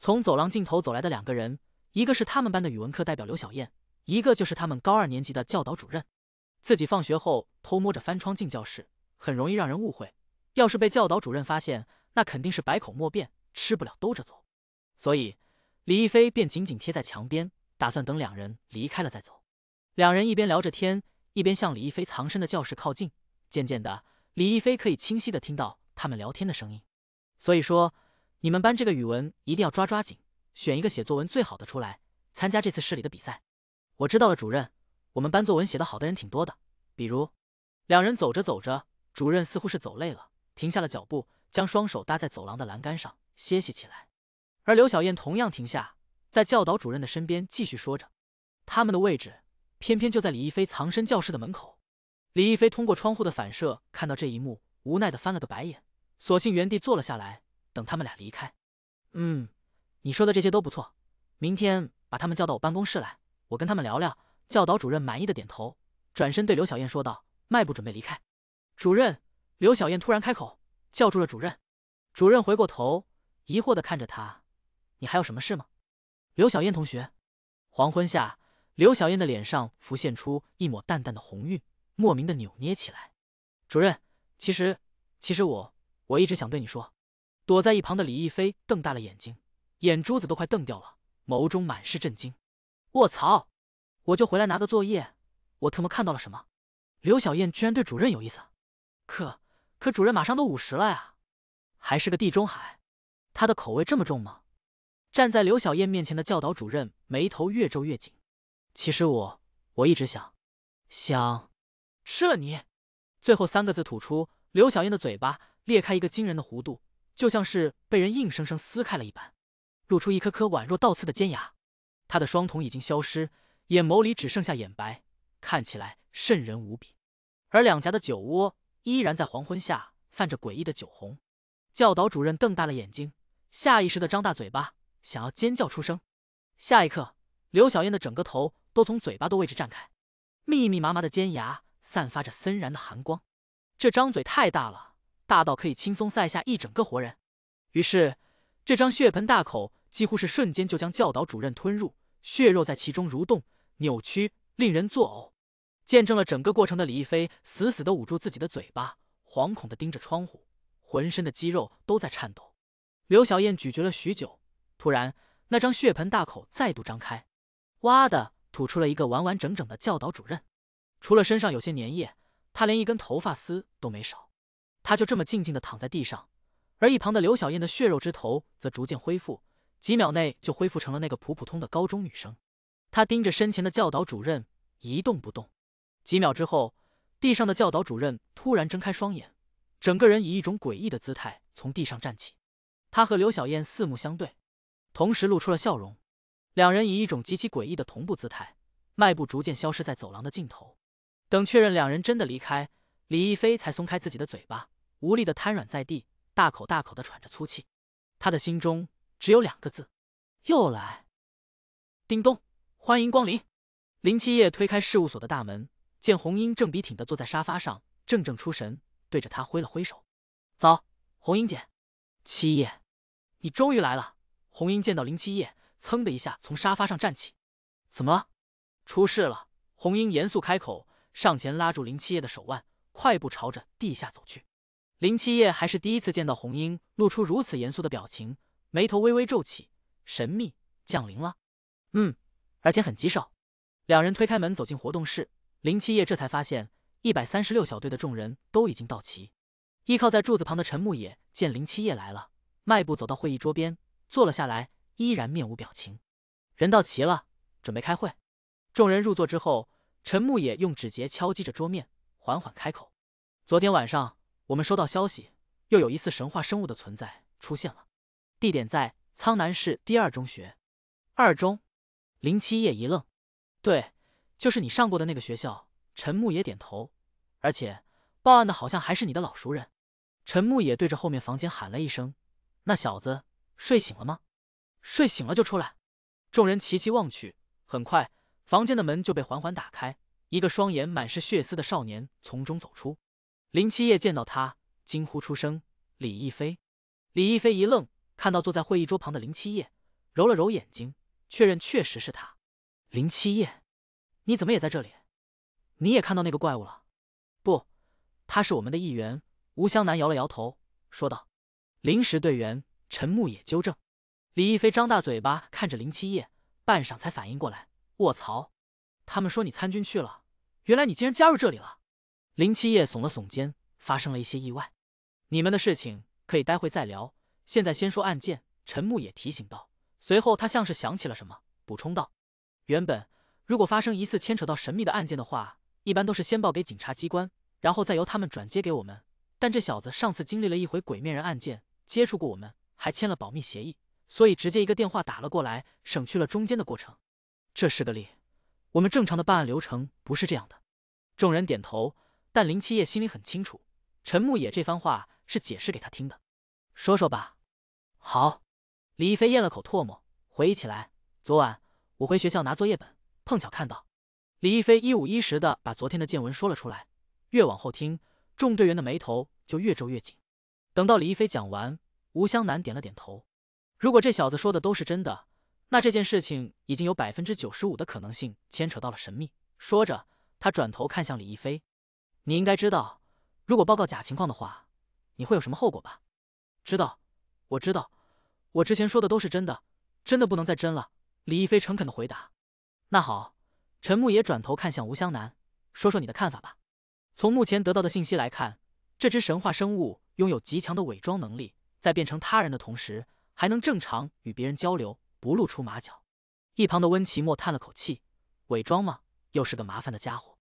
从走廊尽头走来的两个人，一个是他们班的语文课代表刘小燕，一个就是他们高二年级的教导主任。自己放学后偷摸着翻窗进教室，很容易让人误会。要是被教导主任发现，那肯定是百口莫辩，吃不了兜着走。所以李一飞便紧紧贴在墙边，打算等两人离开了再走。两人一边聊着天，一边向李一飞藏身的教室靠近。渐渐的，李一飞可以清晰的听到他们聊天的声音。所以说，你们班这个语文一定要抓抓紧，选一个写作文最好的出来参加这次市里的比赛。我知道了，主任。我们班作文写得好的人挺多的，比如，两人走着走着，主任似乎是走累了，停下了脚步，将双手搭在走廊的栏杆上歇息起来，而刘小燕同样停下，在教导主任的身边继续说着。他们的位置偏偏就在李一飞藏身教室的门口，李一飞通过窗户的反射看到这一幕，无奈的翻了个白眼，索性原地坐了下来，等他们俩离开。嗯，你说的这些都不错，明天把他们叫到我办公室来，我跟他们聊聊。教导主任满意的点头，转身对刘小燕说道：“迈步准备离开。”主任刘小燕突然开口叫住了主任，主任回过头疑惑的看着他：“你还有什么事吗？”刘小燕同学，黄昏下，刘小燕的脸上浮现出一抹淡淡的红晕，莫名的扭捏起来。主任，其实，其实我我一直想对你说。躲在一旁的李逸飞瞪大了眼睛，眼珠子都快瞪掉了，眸中满是震惊。卧槽！我就回来拿个作业，我特么看到了什么？刘小燕居然对主任有意思，可可主任马上都五十了呀，还是个地中海，他的口味这么重吗？站在刘小燕面前的教导主任眉头越皱越紧。其实我我一直想，想吃了你，最后三个字吐出，刘小燕的嘴巴裂开一个惊人的弧度，就像是被人硬生生撕开了一般，露出一颗颗宛若倒刺的尖牙，她的双瞳已经消失。眼眸里只剩下眼白，看起来瘆人无比，而两颊的酒窝依然在黄昏下泛着诡异的酒红。教导主任瞪大了眼睛，下意识的张大嘴巴，想要尖叫出声。下一刻，刘小燕的整个头都从嘴巴的位置绽开，密密麻麻的尖牙散发着森然的寒光。这张嘴太大了，大到可以轻松塞下一整个活人。于是，这张血盆大口几乎是瞬间就将教导主任吞入，血肉在其中蠕动。扭曲，令人作呕。见证了整个过程的李逸飞死死的捂住自己的嘴巴，惶恐的盯着窗户，浑身的肌肉都在颤抖。刘小燕咀嚼了许久，突然，那张血盆大口再度张开，哇的吐出了一个完完整整的教导主任。除了身上有些粘液，他连一根头发丝都没少。他就这么静静的躺在地上，而一旁的刘小燕的血肉之头则逐渐恢复，几秒内就恢复成了那个普普通的高中女生。他盯着身前的教导主任一动不动，几秒之后，地上的教导主任突然睁开双眼，整个人以一种诡异的姿态从地上站起。他和刘小燕四目相对，同时露出了笑容。两人以一种极其诡异的同步姿态，迈步逐渐消失在走廊的尽头。等确认两人真的离开，李逸飞才松开自己的嘴巴，无力的瘫软在地，大口大口的喘着粗气。他的心中只有两个字：又来。叮咚。欢迎光临，林七叶推开事务所的大门，见红英正笔挺的坐在沙发上，怔怔出神，对着他挥了挥手。早，红英姐，七叶，你终于来了。红英见到林七叶，噌的一下从沙发上站起。怎么了？出事了？红英严肃开口，上前拉住林七叶的手腕，快步朝着地下走去。林七叶还是第一次见到红英露出如此严肃的表情，眉头微微皱起，神秘降临了。嗯。而且很棘手，两人推开门走进活动室，林七夜这才发现一百三十六小队的众人都已经到齐。依靠在柱子旁的陈牧野见林七夜来了，迈步走到会议桌边坐了下来，依然面无表情。人到齐了，准备开会。众人入座之后，陈牧野用指节敲击着桌面，缓缓开口：“昨天晚上我们收到消息，又有一次神话生物的存在出现了，地点在苍南市第二中学，二中。”林七夜一愣，对，就是你上过的那个学校。陈木也点头，而且报案的好像还是你的老熟人。陈木也对着后面房间喊了一声：“那小子睡醒了吗？睡醒了就出来。”众人齐齐望去，很快房间的门就被缓缓打开，一个双眼满是血丝的少年从中走出。林七夜见到他，惊呼出声：“李逸飞！”李逸飞一愣，看到坐在会议桌旁的林七夜，揉了揉眼睛。确认，确实是他，林七叶，你怎么也在这里？你也看到那个怪物了？不，他是我们的一员吴湘南摇了摇头说道。临时队员陈牧野纠正。李一飞张大嘴巴看着林七叶，半晌才反应过来，卧槽，他们说你参军去了，原来你竟然加入这里了。林七叶耸了耸肩，发生了一些意外。你们的事情可以待会再聊，现在先说案件。陈牧野提醒道。随后，他像是想起了什么，补充道：“原本，如果发生疑似牵扯到神秘的案件的话，一般都是先报给警察机关，然后再由他们转接给我们。但这小子上次经历了一回鬼面人案件，接触过我们，还签了保密协议，所以直接一个电话打了过来，省去了中间的过程。这是个例，我们正常的办案流程不是这样的。”众人点头，但林七夜心里很清楚，陈牧野这番话是解释给他听的。“说说吧。”“好。”李逸飞咽了口唾沫，回忆起来：昨晚我回学校拿作业本，碰巧看到。李逸飞一五一十的把昨天的见闻说了出来。越往后听，众队员的眉头就越皱越紧。等到李一飞讲完，吴湘南点了点头。如果这小子说的都是真的，那这件事情已经有百分之九十五的可能性牵扯到了神秘。说着，他转头看向李一飞：“你应该知道，如果报告假情况的话，你会有什么后果吧？”“知道，我知道。”我之前说的都是真的，真的不能再真了。李一飞诚恳的回答。那好，陈牧野转头看向吴湘南，说说你的看法吧。从目前得到的信息来看，这只神话生物拥有极强的伪装能力，在变成他人的同时，还能正常与别人交流，不露出马脚。一旁的温奇墨叹了口气：伪装吗？又是个麻烦的家伙。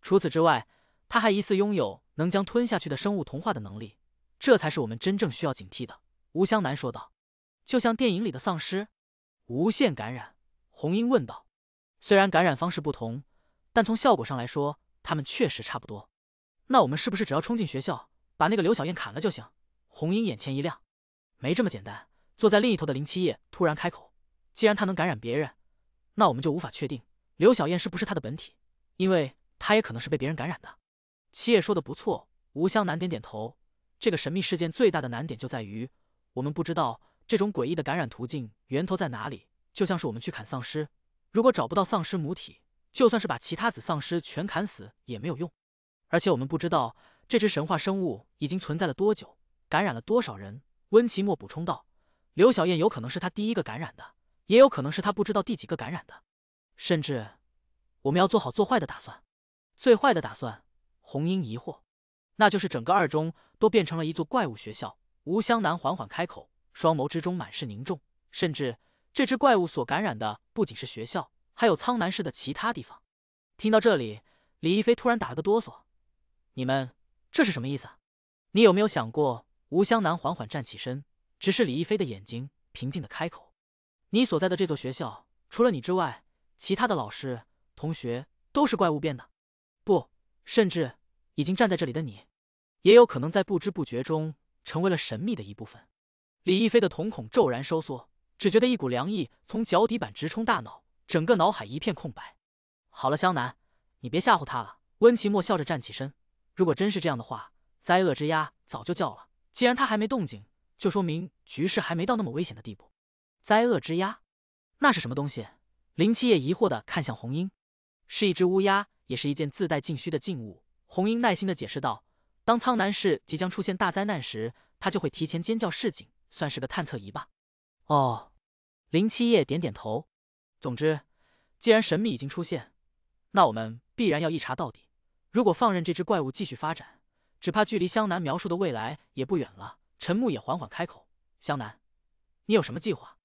除此之外，他还疑似拥有能将吞下去的生物同化的能力，这才是我们真正需要警惕的。吴湘南说道。就像电影里的丧尸，无限感染。红英问道：“虽然感染方式不同，但从效果上来说，他们确实差不多。那我们是不是只要冲进学校，把那个刘小燕砍了就行？”红英眼前一亮：“没这么简单。”坐在另一头的林七夜突然开口：“既然他能感染别人，那我们就无法确定刘小燕是不是他的本体，因为他也可能是被别人感染的。”七夜说的不错，吴湘南点点头：“这个神秘事件最大的难点就在于，我们不知道。”这种诡异的感染途径源头在哪里？就像是我们去砍丧尸，如果找不到丧尸母体，就算是把其他子丧尸全砍死也没有用。而且我们不知道这只神话生物已经存在了多久，感染了多少人。温奇墨补充道：“刘小燕有可能是他第一个感染的，也有可能是他不知道第几个感染的，甚至我们要做好做坏的打算。最坏的打算？”红英疑惑：“那就是整个二中都变成了一座怪物学校。”吴湘南缓缓开口。双眸之中满是凝重，甚至这只怪物所感染的不仅是学校，还有苍南市的其他地方。听到这里，李逸飞突然打了个哆嗦：“你们这是什么意思？你有没有想过？”吴湘南缓缓站起身，直视李逸飞的眼睛，平静的开口：“你所在的这座学校，除了你之外，其他的老师、同学都是怪物变的，不，甚至已经站在这里的你，也有可能在不知不觉中成为了神秘的一部分。”李逸飞的瞳孔骤然收缩，只觉得一股凉意从脚底板直冲大脑，整个脑海一片空白。好了，湘南，你别吓唬他了。温奇墨笑着站起身。如果真是这样的话，灾厄之鸦早就叫了。既然他还没动静，就说明局势还没到那么危险的地步。灾厄之鸦？那是什么东西？林七夜疑惑地看向红英。是一只乌鸦，也是一件自带禁虚的禁物。红英耐心地解释道：当苍南市即将出现大灾难时，它就会提前尖叫示警。算是个探测仪吧。哦，林七夜点点头。总之，既然神秘已经出现，那我们必然要一查到底。如果放任这只怪物继续发展，只怕距离湘南描述的未来也不远了。陈木也缓缓开口：“湘南，你有什么计划？”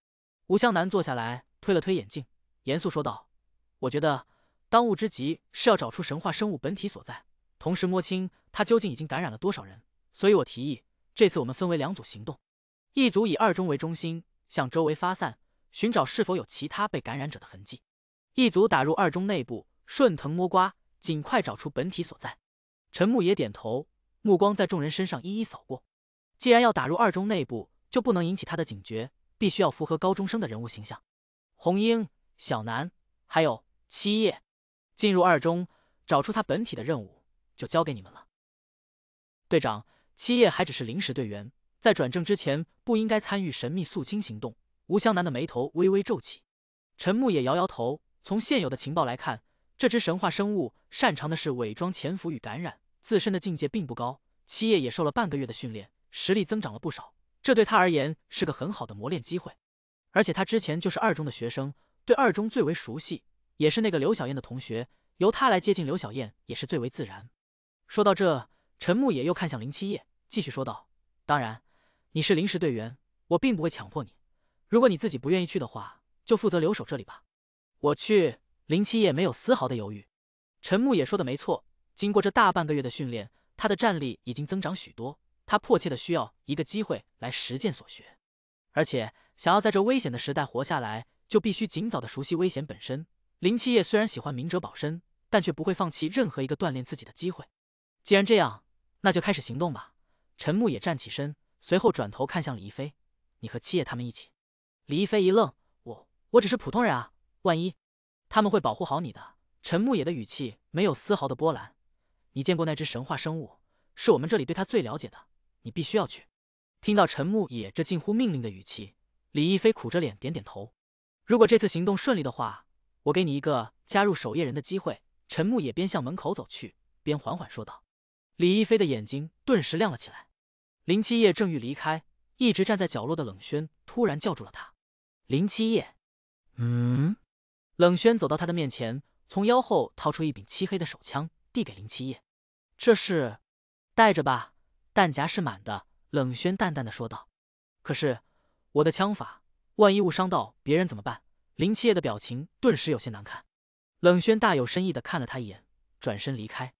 吴湘南坐下来，推了推眼镜，严肃说道：“我觉得当务之急是要找出神话生物本体所在，同时摸清它究竟已经感染了多少人。所以我提议，这次我们分为两组行动。”一组以二中为中心，向周围发散，寻找是否有其他被感染者的痕迹。一组打入二中内部，顺藤摸瓜，尽快找出本体所在。陈牧也点头，目光在众人身上一一扫过。既然要打入二中内部，就不能引起他的警觉，必须要符合高中生的人物形象。红英、小南，还有七叶，进入二中找出他本体的任务就交给你们了。队长，七叶还只是临时队员。在转正之前，不应该参与神秘肃清行动。吴湘南的眉头微微皱起，陈牧野摇摇头。从现有的情报来看，这只神话生物擅长的是伪装、潜伏与感染，自身的境界并不高。七叶也受了半个月的训练，实力增长了不少，这对他而言是个很好的磨练机会。而且他之前就是二中的学生，对二中最为熟悉，也是那个刘小燕的同学。由他来接近刘小燕，也是最为自然。说到这，陈牧野又看向林七叶，继续说道：“当然。”你是临时队员，我并不会强迫你。如果你自己不愿意去的话，就负责留守这里吧。我去，林七夜没有丝毫的犹豫。陈木也说的没错，经过这大半个月的训练，他的战力已经增长许多。他迫切的需要一个机会来实践所学，而且想要在这危险的时代活下来，就必须尽早的熟悉危险本身。林七夜虽然喜欢明哲保身，但却不会放弃任何一个锻炼自己的机会。既然这样，那就开始行动吧。陈木也站起身。随后转头看向李逸飞，你和七叶他们一起。李一飞一愣，我我只是普通人啊，万一他们会保护好你的。陈牧野的语气没有丝毫的波澜。你见过那只神话生物，是我们这里对他最了解的，你必须要去。听到陈牧野这近乎命令的语气，李逸飞苦着脸点点头。如果这次行动顺利的话，我给你一个加入守夜人的机会。陈牧野边向门口走去，边缓缓说道。李逸飞的眼睛顿时亮了起来。林七夜正欲离开，一直站在角落的冷轩突然叫住了他。林七夜，嗯？冷轩走到他的面前，从腰后掏出一柄漆黑的手枪，递给林七夜。这是，带着吧，弹夹是满的。冷轩淡淡的说道。可是我的枪法，万一误伤到别人怎么办？林七夜的表情顿时有些难看。冷轩大有深意的看了他一眼，转身离开。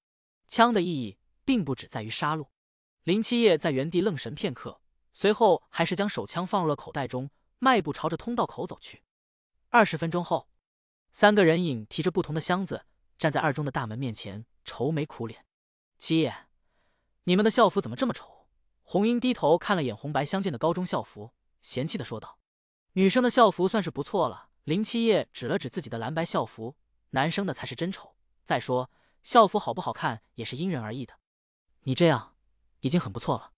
枪的意义，并不只在于杀戮。林七夜在原地愣神片刻，随后还是将手枪放入了口袋中，迈步朝着通道口走去。二十分钟后，三个人影提着不同的箱子站在二中的大门面前，愁眉苦脸。七夜，你们的校服怎么这么丑？红英低头看了眼红白相间的高中校服，嫌弃的说道：“女生的校服算是不错了。”林七夜指了指自己的蓝白校服：“男生的才是真丑。再说，校服好不好看也是因人而异的。你这样。”已经很不错了。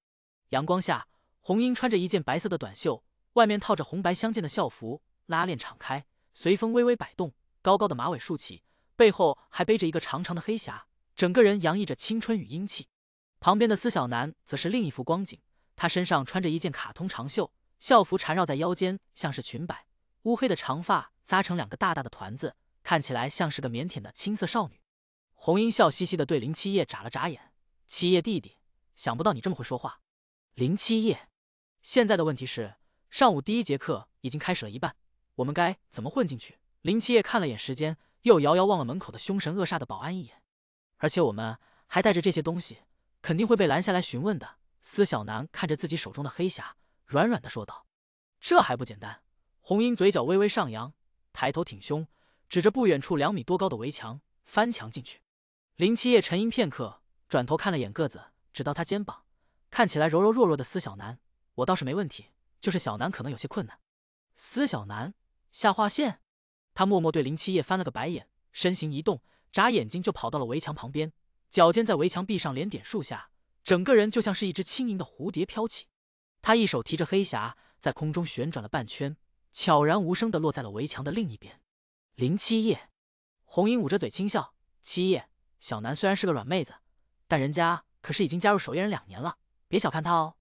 阳光下，红英穿着一件白色的短袖，外面套着红白相间的校服，拉链敞开，随风微微摆动。高高的马尾竖起，背后还背着一个长长的黑匣，整个人洋溢着青春与英气。旁边的司小南则是另一副光景，他身上穿着一件卡通长袖校服，缠绕在腰间像是裙摆。乌黑的长发扎成两个大大的团子，看起来像是个腼腆的青涩少女。红英笑嘻嘻的对林七叶眨了眨眼，七叶弟弟。想不到你这么会说话，林七夜。现在的问题是，上午第一节课已经开始了一半，我们该怎么混进去？林七夜看了眼时间，又遥遥望了门口的凶神恶煞的保安一眼。而且我们还带着这些东西，肯定会被拦下来询问的。司小南看着自己手中的黑匣，软软的说道：“这还不简单？”红英嘴角微微上扬，抬头挺胸，指着不远处两米多高的围墙：“翻墙进去。”林七夜沉吟片刻，转头看了眼个子。指到他肩膀，看起来柔柔弱弱的司小南，我倒是没问题，就是小南可能有些困难。司小南下划线，他默默对林七夜翻了个白眼，身形一动，眨眼睛就跑到了围墙旁边，脚尖在围墙壁上连点数下，整个人就像是一只轻盈的蝴蝶飘起。他一手提着黑匣，在空中旋转了半圈，悄然无声的落在了围墙的另一边。林七夜，红英捂着嘴轻笑，七夜，小南虽然是个软妹子，但人家。可是已经加入守夜人两年了，别小看他哦。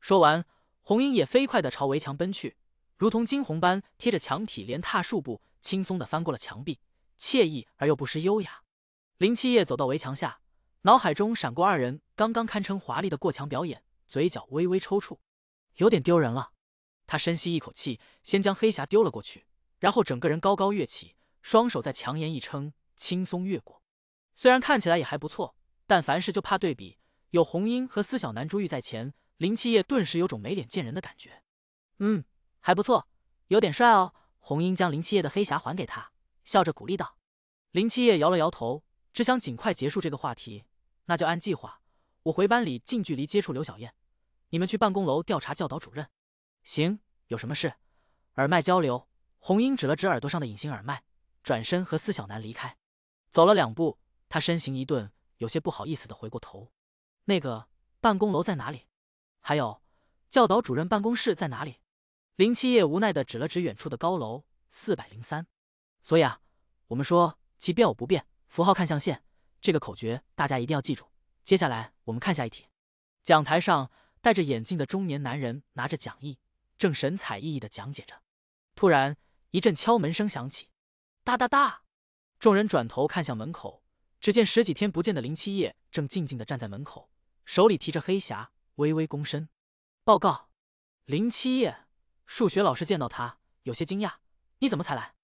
说完，红英也飞快地朝围墙奔去，如同惊鸿般贴着墙体连踏数步，轻松地翻过了墙壁，惬意而又不失优雅。林七夜走到围墙下，脑海中闪过二人刚刚堪称华丽的过墙表演，嘴角微微抽搐，有点丢人了。他深吸一口气，先将黑匣丢了过去，然后整个人高高跃起，双手在墙沿一撑，轻松越过。虽然看起来也还不错，但凡事就怕对比。有红英和司小南、珠玉在前，林七叶顿时有种没脸见人的感觉。嗯，还不错，有点帅哦。红英将林七叶的黑匣还给他，笑着鼓励道。林七叶摇了摇头，只想尽快结束这个话题。那就按计划，我回班里近距离接触刘小燕，你们去办公楼调查教导主任。行，有什么事？耳麦交流。红英指了指耳朵上的隐形耳麦，转身和司小南离开。走了两步，他身形一顿，有些不好意思的回过头。那个办公楼在哪里？还有教导主任办公室在哪里？林七夜无奈的指了指远处的高楼四百零三。所以啊，我们说，其变偶不变，符号看象限，这个口诀大家一定要记住。接下来我们看下一题。讲台上戴着眼镜的中年男人拿着讲义，正神采奕奕的讲解着。突然一阵敲门声响起，哒哒哒。众人转头看向门口，只见十几天不见的林七夜正静静的站在门口。手里提着黑匣，微微躬身，报告林七叶。数学老师见到他，有些惊讶：“你怎么才来？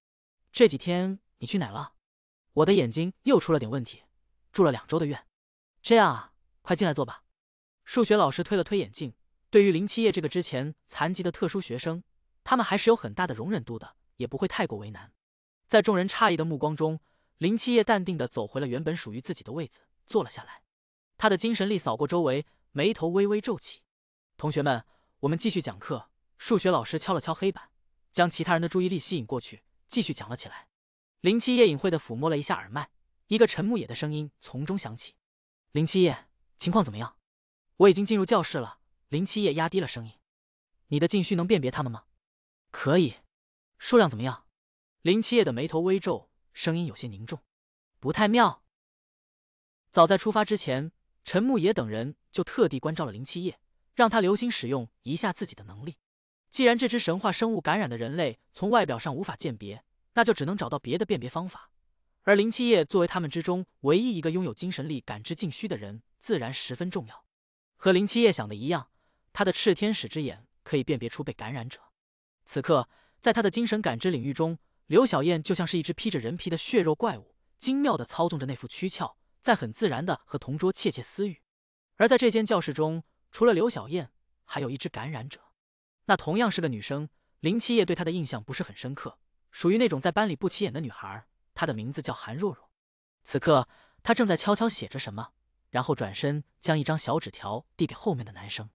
这几天你去哪了？”“我的眼睛又出了点问题，住了两周的院。”“这样啊，快进来坐吧。”数学老师推了推眼镜，对于林七叶这个之前残疾的特殊学生，他们还是有很大的容忍度的，也不会太过为难。在众人诧异的目光中，林七叶淡定地走回了原本属于自己的位子，坐了下来。他的精神力扫过周围，眉头微微皱起。同学们，我们继续讲课。数学老师敲了敲黑板，将其他人的注意力吸引过去，继续讲了起来。林七夜隐晦的抚摸了一下耳麦，一个陈牧野的声音从中响起：“林七夜，情况怎么样？”“我已经进入教室了。”林七夜压低了声音，“你的禁区能辨别他们吗？”“可以。”“数量怎么样？”林七夜的眉头微皱，声音有些凝重：“不太妙。”早在出发之前。陈牧野等人就特地关照了林七夜，让他留心使用一下自己的能力。既然这只神话生物感染的人类从外表上无法鉴别，那就只能找到别的辨别方法。而林七夜作为他们之中唯一一个拥有精神力感知禁虚的人，自然十分重要。和林七夜想的一样，他的炽天使之眼可以辨别出被感染者。此刻，在他的精神感知领域中，刘小燕就像是一只披着人皮的血肉怪物，精妙的操纵着那副躯壳。在很自然的和同桌窃窃私语，而在这间教室中，除了刘小燕，还有一只感染者。那同样是个女生，林七叶对她的印象不是很深刻，属于那种在班里不起眼的女孩。她的名字叫韩若若。此刻，她正在悄悄写着什么，然后转身将一张小纸条递给后面的男生。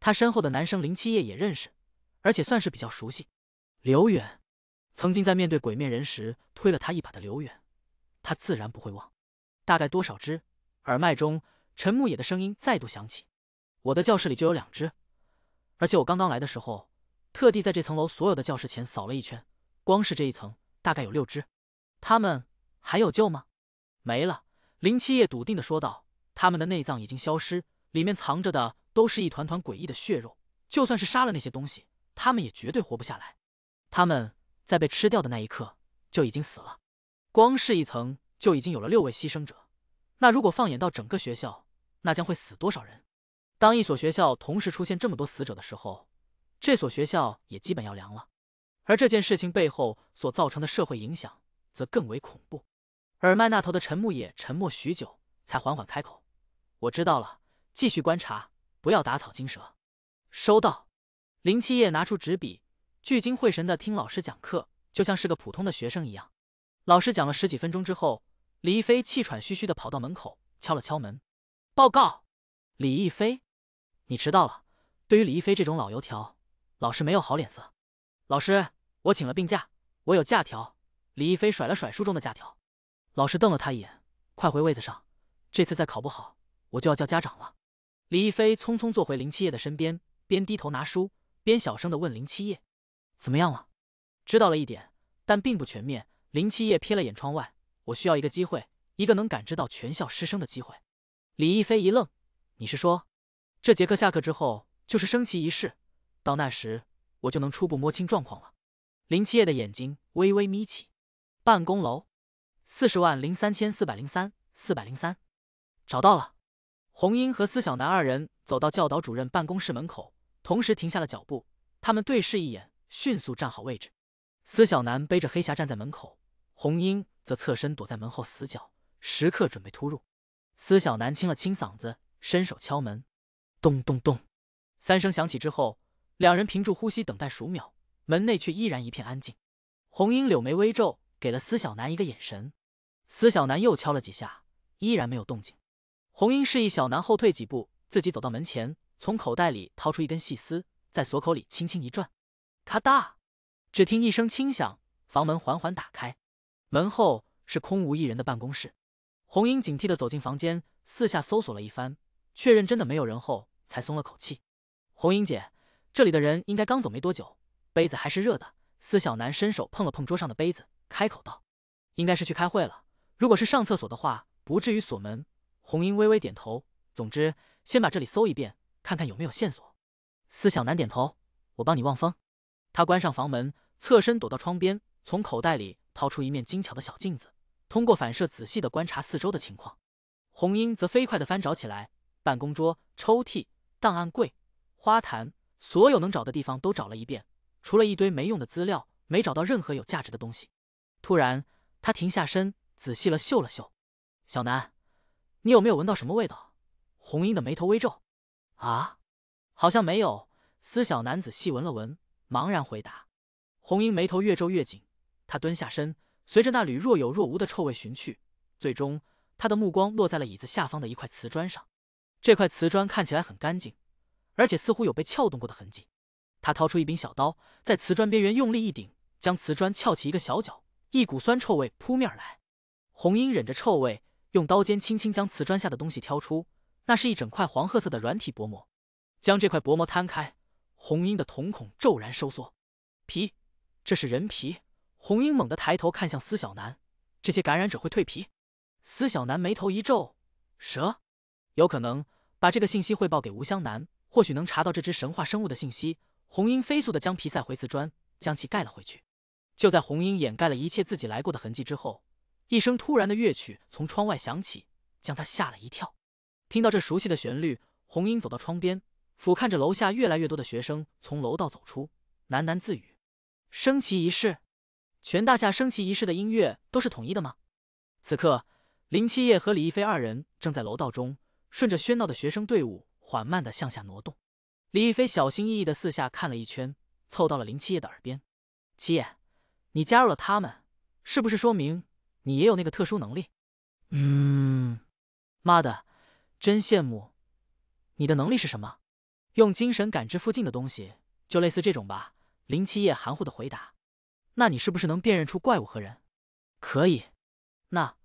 她身后的男生林七叶也认识，而且算是比较熟悉。刘远，曾经在面对鬼面人时推了他一把的刘远，他自然不会忘。大概多少只？耳麦中，陈牧野的声音再度响起。我的教室里就有两只，而且我刚刚来的时候，特地在这层楼所有的教室前扫了一圈，光是这一层，大概有六只。他们还有救吗？没了。林七夜笃定的说道：“他们的内脏已经消失，里面藏着的都是一团团诡异的血肉，就算是杀了那些东西，他们也绝对活不下来。他们在被吃掉的那一刻就已经死了。光是一层。”就已经有了六位牺牲者，那如果放眼到整个学校，那将会死多少人？当一所学校同时出现这么多死者的时候，这所学校也基本要凉了。而这件事情背后所造成的社会影响，则更为恐怖。耳麦那头的陈牧野沉默许久，才缓缓开口：“我知道了，继续观察，不要打草惊蛇。”收到。林七夜拿出纸笔，聚精会神的听老师讲课，就像是个普通的学生一样。老师讲了十几分钟之后。李一飞气喘吁吁地跑到门口，敲了敲门：“报告，李一飞，你迟到了。”对于李一飞这种老油条，老师没有好脸色。老师，我请了病假，我有假条。李一飞甩了甩书中的假条。老师瞪了他一眼：“快回位子上，这次再考不好，我就要叫家长了。”李一飞匆匆坐回林七叶的身边，边低头拿书，边小声地问林七叶：“怎么样了？知道了一点，但并不全面。”林七叶瞥了眼窗外。我需要一个机会，一个能感知到全校师生的机会。李一飞一愣：“你是说，这节课下课之后就是升旗仪式，到那时我就能初步摸清状况了？”林七叶的眼睛微微眯起。办公楼，四十万零三千四百零三，四百零三，找到了。红英和司小南二人走到教导主任办公室门口，同时停下了脚步。他们对视一眼，迅速站好位置。司小南背着黑匣站在门口，红英。则侧身躲在门后死角，时刻准备突入。司小南清了清嗓子，伸手敲门，咚咚咚，三声响起之后，两人屏住呼吸等待数秒，门内却依然一片安静。红英柳眉微皱，给了司小南一个眼神。司小南又敲了几下，依然没有动静。红英示意小南后退几步，自己走到门前，从口袋里掏出一根细丝，在锁口里轻轻一转，咔嗒，只听一声轻响，房门缓缓打开。门后是空无一人的办公室，红英警惕的走进房间，四下搜索了一番，确认真的没有人后，才松了口气。红英姐，这里的人应该刚走没多久，杯子还是热的。司小南伸手碰了碰桌上的杯子，开口道：“应该是去开会了，如果是上厕所的话，不至于锁门。”红英微微点头，总之先把这里搜一遍，看看有没有线索。司小南点头：“我帮你望风。”他关上房门，侧身躲到窗边，从口袋里。掏出一面精巧的小镜子，通过反射仔细的观察四周的情况。红英则飞快的翻找起来，办公桌、抽屉、档案柜、花坛，所有能找的地方都找了一遍，除了一堆没用的资料，没找到任何有价值的东西。突然，她停下身，仔细了嗅了嗅：“小南，你有没有闻到什么味道？”红英的眉头微皱：“啊，好像没有。”司小南仔细闻了闻，茫然回答：“红英眉头越皱越紧。”他蹲下身，随着那缕若有若无的臭味寻去，最终他的目光落在了椅子下方的一块瓷砖上。这块瓷砖看起来很干净，而且似乎有被撬动过的痕迹。他掏出一柄小刀，在瓷砖边缘用力一顶，将瓷砖翘起一个小角，一股酸臭味扑面而来。红英忍着臭味，用刀尖轻轻将瓷砖下的东西挑出，那是一整块黄褐色的软体薄膜。将这块薄膜摊开，红英的瞳孔骤然收缩，皮，这是人皮。红英猛地抬头看向司小南，这些感染者会蜕皮。司小南眉头一皱，蛇，有可能。把这个信息汇报给吴湘南，或许能查到这只神话生物的信息。红英飞速地将皮塞回瓷砖，将其盖了回去。就在红英掩盖了一切自己来过的痕迹之后，一声突然的乐曲从窗外响起，将她吓了一跳。听到这熟悉的旋律，红英走到窗边，俯瞰着楼下越来越多的学生从楼道走出，喃喃自语：“升旗仪式。”全大夏升旗仪式的音乐都是统一的吗？此刻，林七夜和李逸飞二人正在楼道中，顺着喧闹的学生队伍缓慢地向下挪动。李逸飞小心翼翼地四下看了一圈，凑到了林七夜的耳边：“七夜，你加入了他们，是不是说明你也有那个特殊能力？”“嗯。”“妈的，真羡慕。”“你的能力是什么？”“用精神感知附近的东西，就类似这种吧。”林七夜含糊地回答。那你是不是能辨认出怪物和人？可以。那，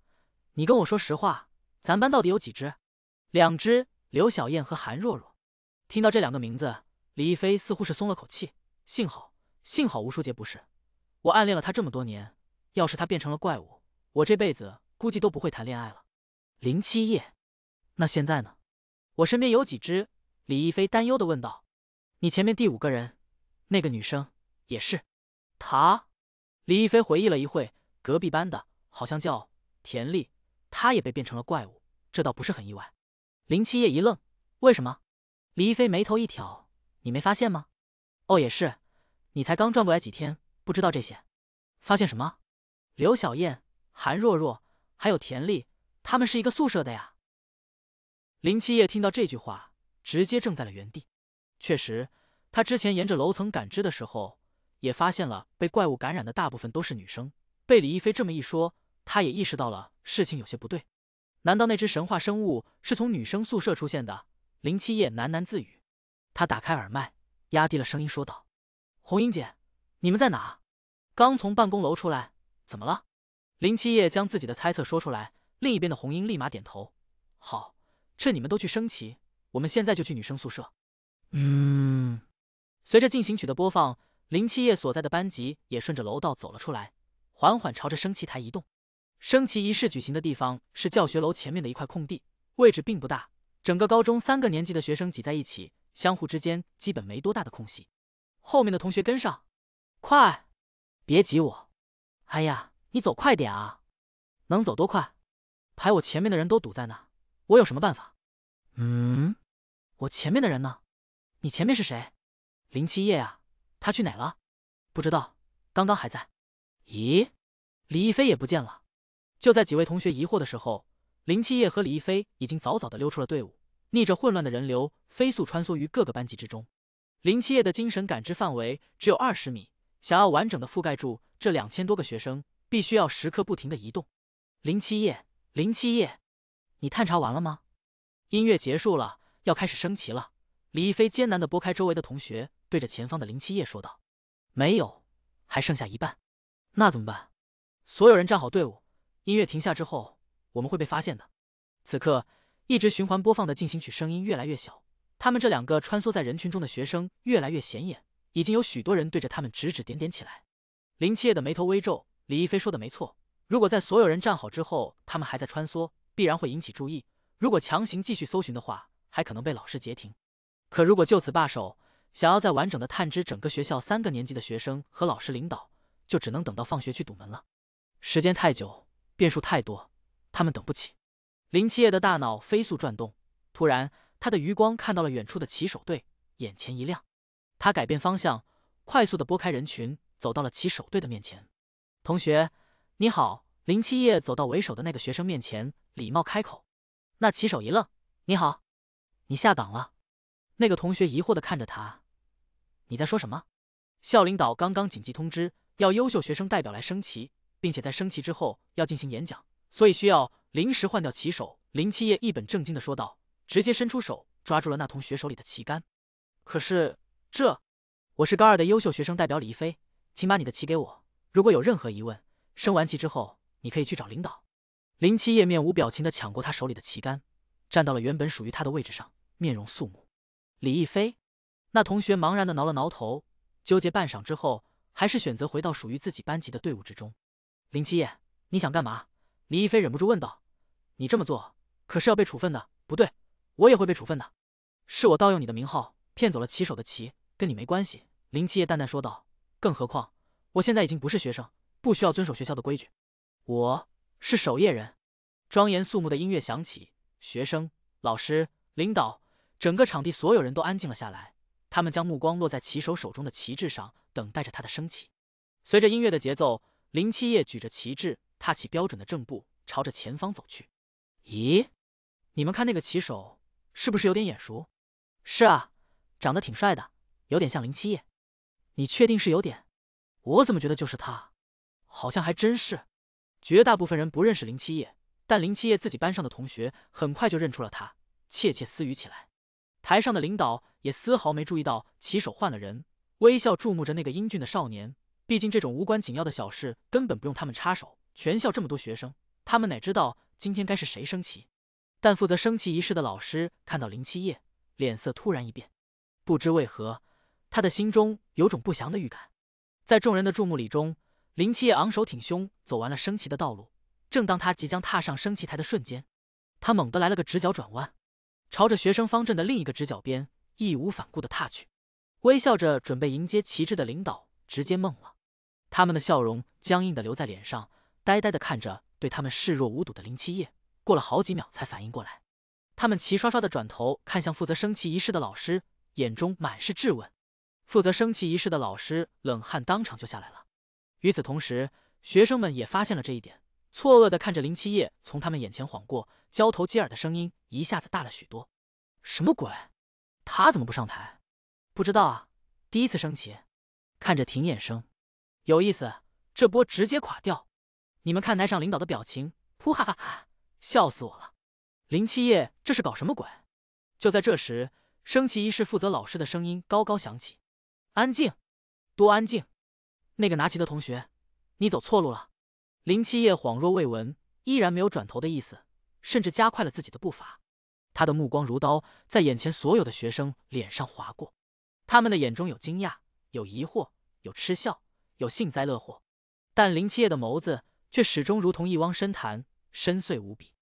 你跟我说实话，咱班到底有几只？两只，刘小燕和韩若若。听到这两个名字，李逸飞似乎是松了口气。幸好，幸好吴书杰不是。我暗恋了他这么多年，要是他变成了怪物，我这辈子估计都不会谈恋爱了。林七夜，那现在呢？我身边有几只？李逸飞担忧的问道。你前面第五个人，那个女生也是。她。李逸飞回忆了一会，隔壁班的好像叫田丽，她也被变成了怪物，这倒不是很意外。林七夜一愣，为什么？李逸飞眉头一挑，你没发现吗？哦，也是，你才刚转过来几天，不知道这些。发现什么？刘小燕、韩若若，还有田丽，他们是一个宿舍的呀。林七夜听到这句话，直接怔在了原地。确实，他之前沿着楼层感知的时候。也发现了被怪物感染的大部分都是女生。被李一飞这么一说，他也意识到了事情有些不对。难道那只神话生物是从女生宿舍出现的？林七夜喃喃自语。他打开耳麦，压低了声音说道：“红英姐，你们在哪？刚从办公楼出来，怎么了？”林七夜将自己的猜测说出来。另一边的红英立马点头：“好，趁你们都去升旗，我们现在就去女生宿舍。”嗯。随着进行曲的播放。林七叶所在的班级也顺着楼道走了出来，缓缓朝着升旗台移动。升旗仪式举行的地方是教学楼前面的一块空地，位置并不大，整个高中三个年级的学生挤在一起，相互之间基本没多大的空隙。后面的同学跟上，快，别挤我！哎呀，你走快点啊！能走多快？排我前面的人都堵在那，我有什么办法？嗯，我前面的人呢？你前面是谁？林七叶啊。他去哪了？不知道，刚刚还在。咦，李逸飞也不见了。就在几位同学疑惑的时候，林七叶和李逸飞已经早早的溜出了队伍，逆着混乱的人流，飞速穿梭于各个班级之中。林七叶的精神感知范围只有二十米，想要完整的覆盖住这两千多个学生，必须要时刻不停的移动。林七叶，林七叶，你探查完了吗？音乐结束了，要开始升旗了。李逸飞艰难的拨开周围的同学。对着前方的林七夜说道：“没有，还剩下一半，那怎么办？”所有人站好队伍，音乐停下之后，我们会被发现的。此刻，一直循环播放的进行曲声音越来越小，他们这两个穿梭在人群中的学生越来越显眼，已经有许多人对着他们指指点点起来。林七夜的眉头微皱，李一飞说的没错，如果在所有人站好之后，他们还在穿梭，必然会引起注意；如果强行继续搜寻的话，还可能被老师截停。可如果就此罢手，想要再完整的探知整个学校三个年级的学生和老师领导，就只能等到放学去堵门了。时间太久，变数太多，他们等不起。林七夜的大脑飞速转动，突然，他的余光看到了远处的骑手队，眼前一亮。他改变方向，快速的拨开人群，走到了骑手队的面前。同学，你好。林七夜走到为首的那个学生面前，礼貌开口。那骑手一愣，你好，你下岗了？那个同学疑惑的看着他。你在说什么？校领导刚刚紧急通知，要优秀学生代表来升旗，并且在升旗之后要进行演讲，所以需要临时换掉旗手。林七叶一本正经的说道，直接伸出手抓住了那同学手里的旗杆。可是这，我是高二的优秀学生代表李一飞，请把你的旗给我。如果有任何疑问，升完旗之后你可以去找领导。林七叶面无表情的抢过他手里的旗杆，站到了原本属于他的位置上，面容肃穆。李一飞。那同学茫然的挠了挠头，纠结半晌之后，还是选择回到属于自己班级的队伍之中。林七夜，你想干嘛？李一飞忍不住问道。你这么做可是要被处分的，不对，我也会被处分的。是我盗用你的名号，骗走了棋手的棋，跟你没关系。林七夜淡淡说道。更何况，我现在已经不是学生，不需要遵守学校的规矩。我是守夜人。庄严肃穆的音乐响起，学生、老师、领导，整个场地所有人都安静了下来。他们将目光落在骑手手中的旗帜上，等待着他的升起。随着音乐的节奏，林七叶举着旗帜，踏起标准的正步，朝着前方走去。咦，你们看那个骑手是不是有点眼熟？是啊，长得挺帅的，有点像林七叶。你确定是有点？我怎么觉得就是他？好像还真是。绝大部分人不认识林七叶，但林七叶自己班上的同学很快就认出了他，窃窃私语起来。台上的领导。也丝毫没注意到骑手换了人，微笑注目着那个英俊的少年。毕竟这种无关紧要的小事根本不用他们插手。全校这么多学生，他们哪知道今天该是谁升旗？但负责升旗仪式的老师看到林七叶，脸色突然一变。不知为何，他的心中有种不祥的预感。在众人的注目礼中，林七叶昂首挺胸走完了升旗的道路。正当他即将踏上升旗台的瞬间，他猛地来了个直角转弯，朝着学生方阵的另一个直角边。义无反顾的踏去，微笑着准备迎接旗帜的领导直接懵了，他们的笑容僵硬的留在脸上，呆呆的看着对他们视若无睹的林七叶，过了好几秒才反应过来，他们齐刷刷的转头看向负责升旗仪式的老师，眼中满是质问。负责升旗仪式的老师冷汗当场就下来了。与此同时，学生们也发现了这一点，错愕的看着林七叶从他们眼前晃过，交头接耳的声音一下子大了许多。什么鬼？他怎么不上台？不知道啊，第一次升旗，看着挺眼生，有意思。这波直接垮掉。你们看台上领导的表情，噗哈哈哈，笑死我了。林七叶这是搞什么鬼？就在这时，升旗仪式负责老师的声音高高响起：“安静，多安静。”那个拿旗的同学，你走错路了。林七叶恍若未闻，依然没有转头的意思，甚至加快了自己的步伐。他的目光如刀，在眼前所有的学生脸上划过，他们的眼中有惊讶，有疑惑，有嗤笑，有幸灾乐祸，但林七叶的眸子却始终如同一汪深潭，深邃无比。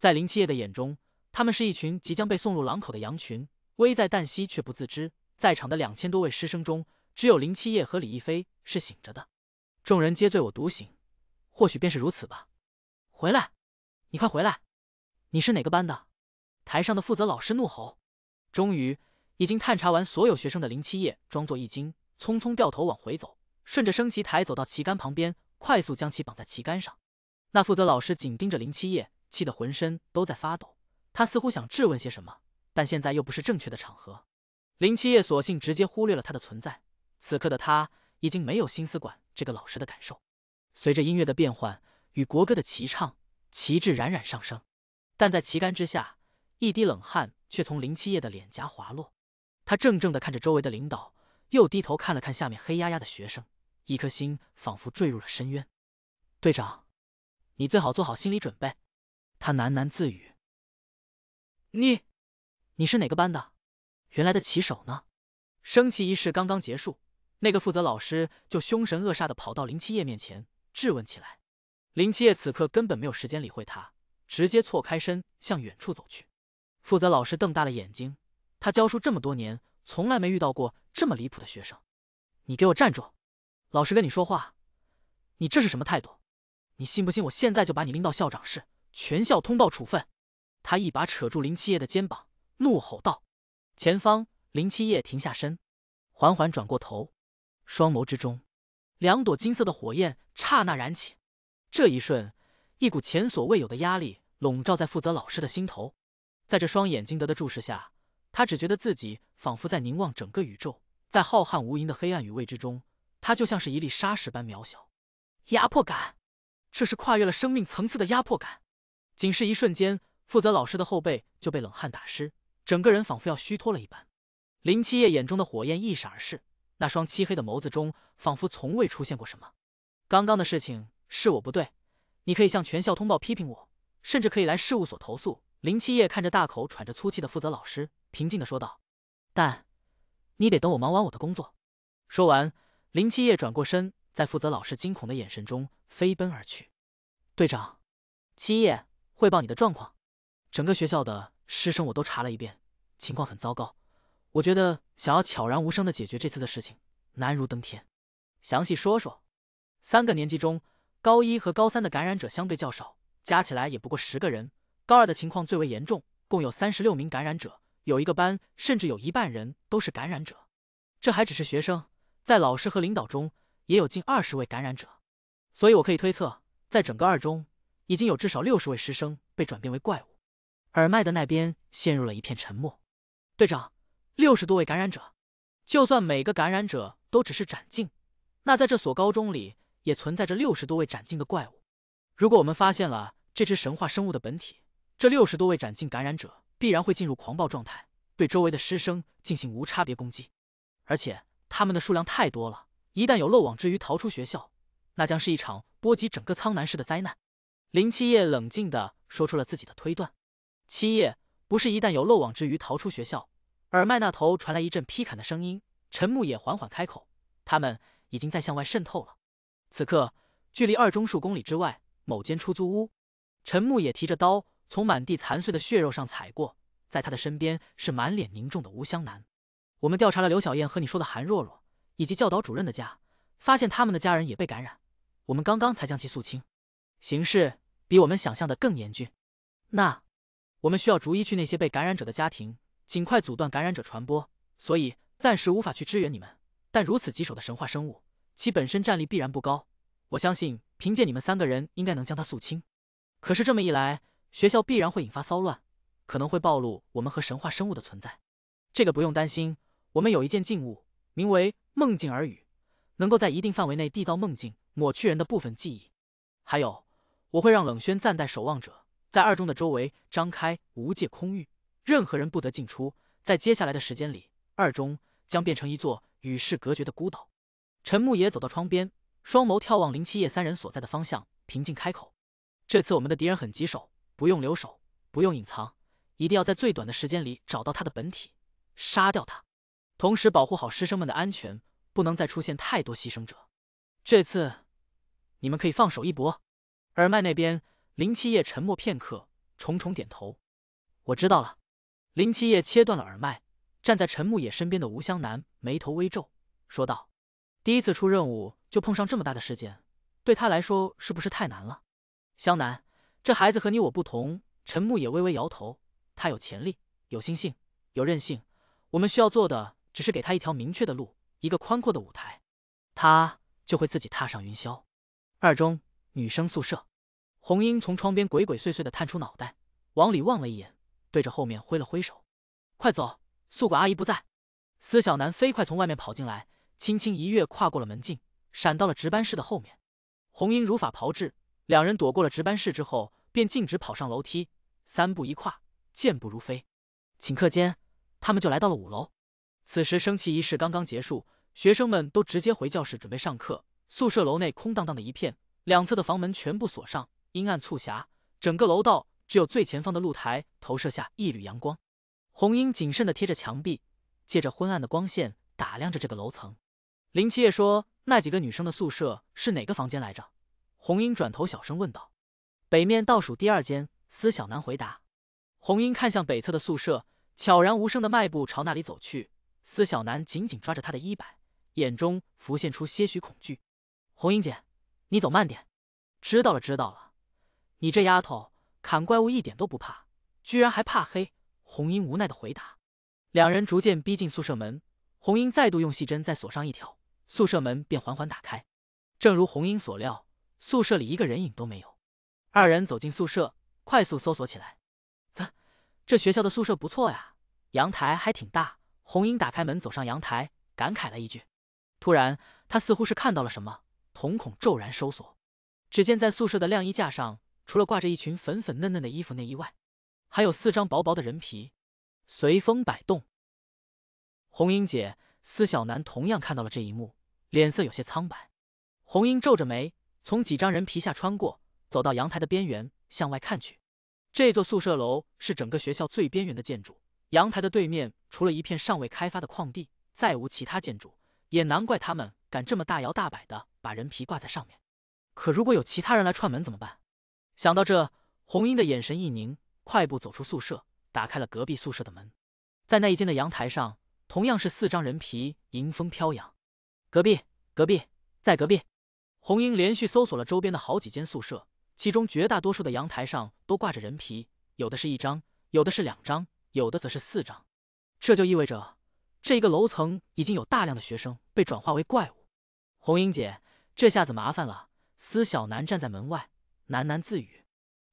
在林七叶的眼中，他们是一群即将被送入狼口的羊群，危在旦夕却不自知。在场的两千多位师生中，只有林七叶和李逸飞是醒着的。众人皆醉我独醒，或许便是如此吧。回来，你快回来！你是哪个班的？台上的负责老师怒吼，终于已经探查完所有学生的林七夜装作一惊，匆匆掉头往回走，顺着升旗台走到旗杆旁边，快速将其绑在旗杆上。那负责老师紧盯着林七夜，气得浑身都在发抖。他似乎想质问些什么，但现在又不是正确的场合。林七夜索性直接忽略了他的存在。此刻的他已经没有心思管这个老师的感受。随着音乐的变换与国歌的齐唱，旗帜冉冉上升，但在旗杆之下。一滴冷汗却从林七叶的脸颊滑落，他怔怔的看着周围的领导，又低头看了看下面黑压压的学生，一颗心仿佛坠入了深渊。队长，你最好做好心理准备。”他喃喃自语。“你，你是哪个班的？原来的旗手呢？”升旗仪式刚刚结束，那个负责老师就凶神恶煞的跑到林七叶面前质问起来。林七叶此刻根本没有时间理会他，直接错开身向远处走去。负责老师瞪大了眼睛，他教书这么多年，从来没遇到过这么离谱的学生。你给我站住！老师跟你说话，你这是什么态度？你信不信我现在就把你拎到校长室，全校通报处分？他一把扯住林七叶的肩膀，怒吼道。前方，林七叶停下身，缓缓转过头，双眸之中，两朵金色的火焰刹那燃起。这一瞬，一股前所未有的压力笼罩在负责老师的心头。在这双眼睛的注视下，他只觉得自己仿佛在凝望整个宇宙，在浩瀚无垠的黑暗与未知中，他就像是一粒沙石般渺小。压迫感，这是跨越了生命层次的压迫感。仅是一瞬间，负责老师的后背就被冷汗打湿，整个人仿佛要虚脱了一般。林七夜眼中的火焰一闪而逝，那双漆黑的眸子中仿佛从未出现过什么。刚刚的事情是我不对，你可以向全校通报批评我，甚至可以来事务所投诉。林七夜看着大口喘着粗气的负责老师，平静的说道：“但你得等我忙完我的工作。”说完，林七夜转过身，在负责老师惊恐的眼神中飞奔而去。队长，七夜，汇报你的状况。整个学校的师生我都查了一遍，情况很糟糕。我觉得想要悄然无声的解决这次的事情，难如登天。详细说说。三个年级中，高一和高三的感染者相对较少，加起来也不过十个人。高二的情况最为严重，共有三十六名感染者，有一个班甚至有一半人都是感染者。这还只是学生，在老师和领导中也有近二十位感染者。所以我可以推测，在整个二中已经有至少六十位师生被转变为怪物。耳麦的那边陷入了一片沉默。队长，六十多位感染者，就算每个感染者都只是斩尽，那在这所高中里也存在着六十多位斩尽的怪物。如果我们发现了这只神话生物的本体，这六十多位斩尽感染者必然会进入狂暴状态，对周围的师生进行无差别攻击，而且他们的数量太多了。一旦有漏网之鱼逃出学校，那将是一场波及整个苍南市的灾难。林七夜冷静地说出了自己的推断。七夜不是一旦有漏网之鱼逃出学校，耳麦那头传来一阵劈砍的声音。陈木也缓缓开口：“他们已经在向外渗透了。”此刻，距离二中数公里之外，某间出租屋，陈木也提着刀。从满地残碎的血肉上踩过，在他的身边是满脸凝重的吴香南。我们调查了刘小燕和你说的韩若若，以及教导主任的家，发现他们的家人也被感染。我们刚刚才将其肃清，形势比我们想象的更严峻。那我们需要逐一去那些被感染者的家庭，尽快阻断感染者传播。所以暂时无法去支援你们。但如此棘手的神话生物，其本身战力必然不高。我相信，凭借你们三个人，应该能将它肃清。可是这么一来。学校必然会引发骚乱，可能会暴露我们和神话生物的存在。这个不用担心，我们有一件禁物，名为梦境耳语，能够在一定范围内缔造梦境，抹去人的部分记忆。还有，我会让冷轩暂代守望者，在二中的周围张开无界空域，任何人不得进出。在接下来的时间里，二中将变成一座与世隔绝的孤岛。陈牧野走到窗边，双眸眺望林七夜三人所在的方向，平静开口：“这次我们的敌人很棘手。”不用留守，不用隐藏，一定要在最短的时间里找到他的本体，杀掉他，同时保护好师生们的安全，不能再出现太多牺牲者。这次你们可以放手一搏。耳麦那边，林七叶沉默片刻，重重点头，我知道了。林七叶切断了耳麦，站在陈牧野身边的吴湘南眉头微皱，说道：“第一次出任务就碰上这么大的事件，对他来说是不是太难了？”湘南。这孩子和你我不同，陈木也微微摇头。他有潜力，有心性，有韧性。我们需要做的只是给他一条明确的路，一个宽阔的舞台，他就会自己踏上云霄。二中女生宿舍，红英从窗边鬼鬼祟祟地探出脑袋，往里望了一眼，对着后面挥了挥手：“快走，宿管阿姨不在。”司小南飞快从外面跑进来，轻轻一跃跨过了门禁，闪到了值班室的后面。红英如法炮制。两人躲过了值班室之后，便径直跑上楼梯，三步一跨，健步如飞。顷刻间，他们就来到了五楼。此时升旗仪式刚刚结束，学生们都直接回教室准备上课。宿舍楼内空荡荡的一片，两侧的房门全部锁上，阴暗促狭。整个楼道只有最前方的露台投射下一缕阳光。红英谨慎的贴着墙壁，借着昏暗的光线打量着这个楼层。林七夜说：“那几个女生的宿舍是哪个房间来着？”红英转头小声问道：“北面倒数第二间。”司小南回答。红英看向北侧的宿舍，悄然无声的迈步朝那里走去。司小南紧紧抓着她的衣摆，眼中浮现出些许恐惧。“红英姐，你走慢点。”“知道了，知道了。”“你这丫头，砍怪物一点都不怕，居然还怕黑。”红英无奈的回答。两人逐渐逼近宿舍门，红英再度用细针再锁上一条，宿舍门便缓缓打开。正如红英所料。宿舍里一个人影都没有，二人走进宿舍，快速搜索起来。啧，这学校的宿舍不错呀，阳台还挺大。红英打开门，走上阳台，感慨了一句。突然，她似乎是看到了什么，瞳孔骤然收缩。只见在宿舍的晾衣架上，除了挂着一群粉粉嫩嫩的衣服内衣外，还有四张薄薄的人皮，随风摆动。红英姐、司小南同样看到了这一幕，脸色有些苍白。红英皱着眉。从几张人皮下穿过，走到阳台的边缘，向外看去。这座宿舍楼是整个学校最边缘的建筑，阳台的对面除了一片尚未开发的矿地，再无其他建筑。也难怪他们敢这么大摇大摆地把人皮挂在上面。可如果有其他人来串门怎么办？想到这，红英的眼神一凝，快步走出宿舍，打开了隔壁宿舍的门。在那一间的阳台上，同样是四张人皮迎风飘扬。隔壁，隔壁，在隔壁。红英连续搜索了周边的好几间宿舍，其中绝大多数的阳台上都挂着人皮，有的是一张，有的是两张，有的则是四张。这就意味着这一个楼层已经有大量的学生被转化为怪物。红英姐，这下子麻烦了。司小南站在门外喃喃自语：“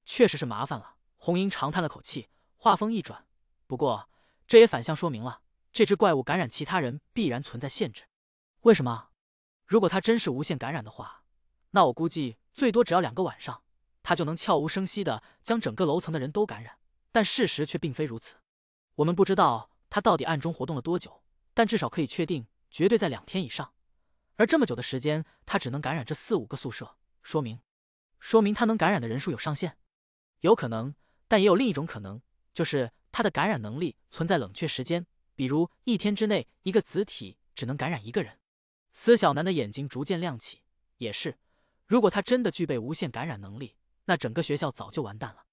确实是麻烦了。”红英长叹了口气，话锋一转：“不过这也反向说明了，这只怪物感染其他人必然存在限制。为什么？”如果他真是无限感染的话，那我估计最多只要两个晚上，他就能悄无声息的将整个楼层的人都感染。但事实却并非如此，我们不知道他到底暗中活动了多久，但至少可以确定，绝对在两天以上。而这么久的时间，他只能感染这四五个宿舍，说明说明他能感染的人数有上限。有可能，但也有另一种可能，就是他的感染能力存在冷却时间，比如一天之内一个子体只能感染一个人。司小南的眼睛逐渐亮起。也是，如果他真的具备无限感染能力，那整个学校早就完蛋了。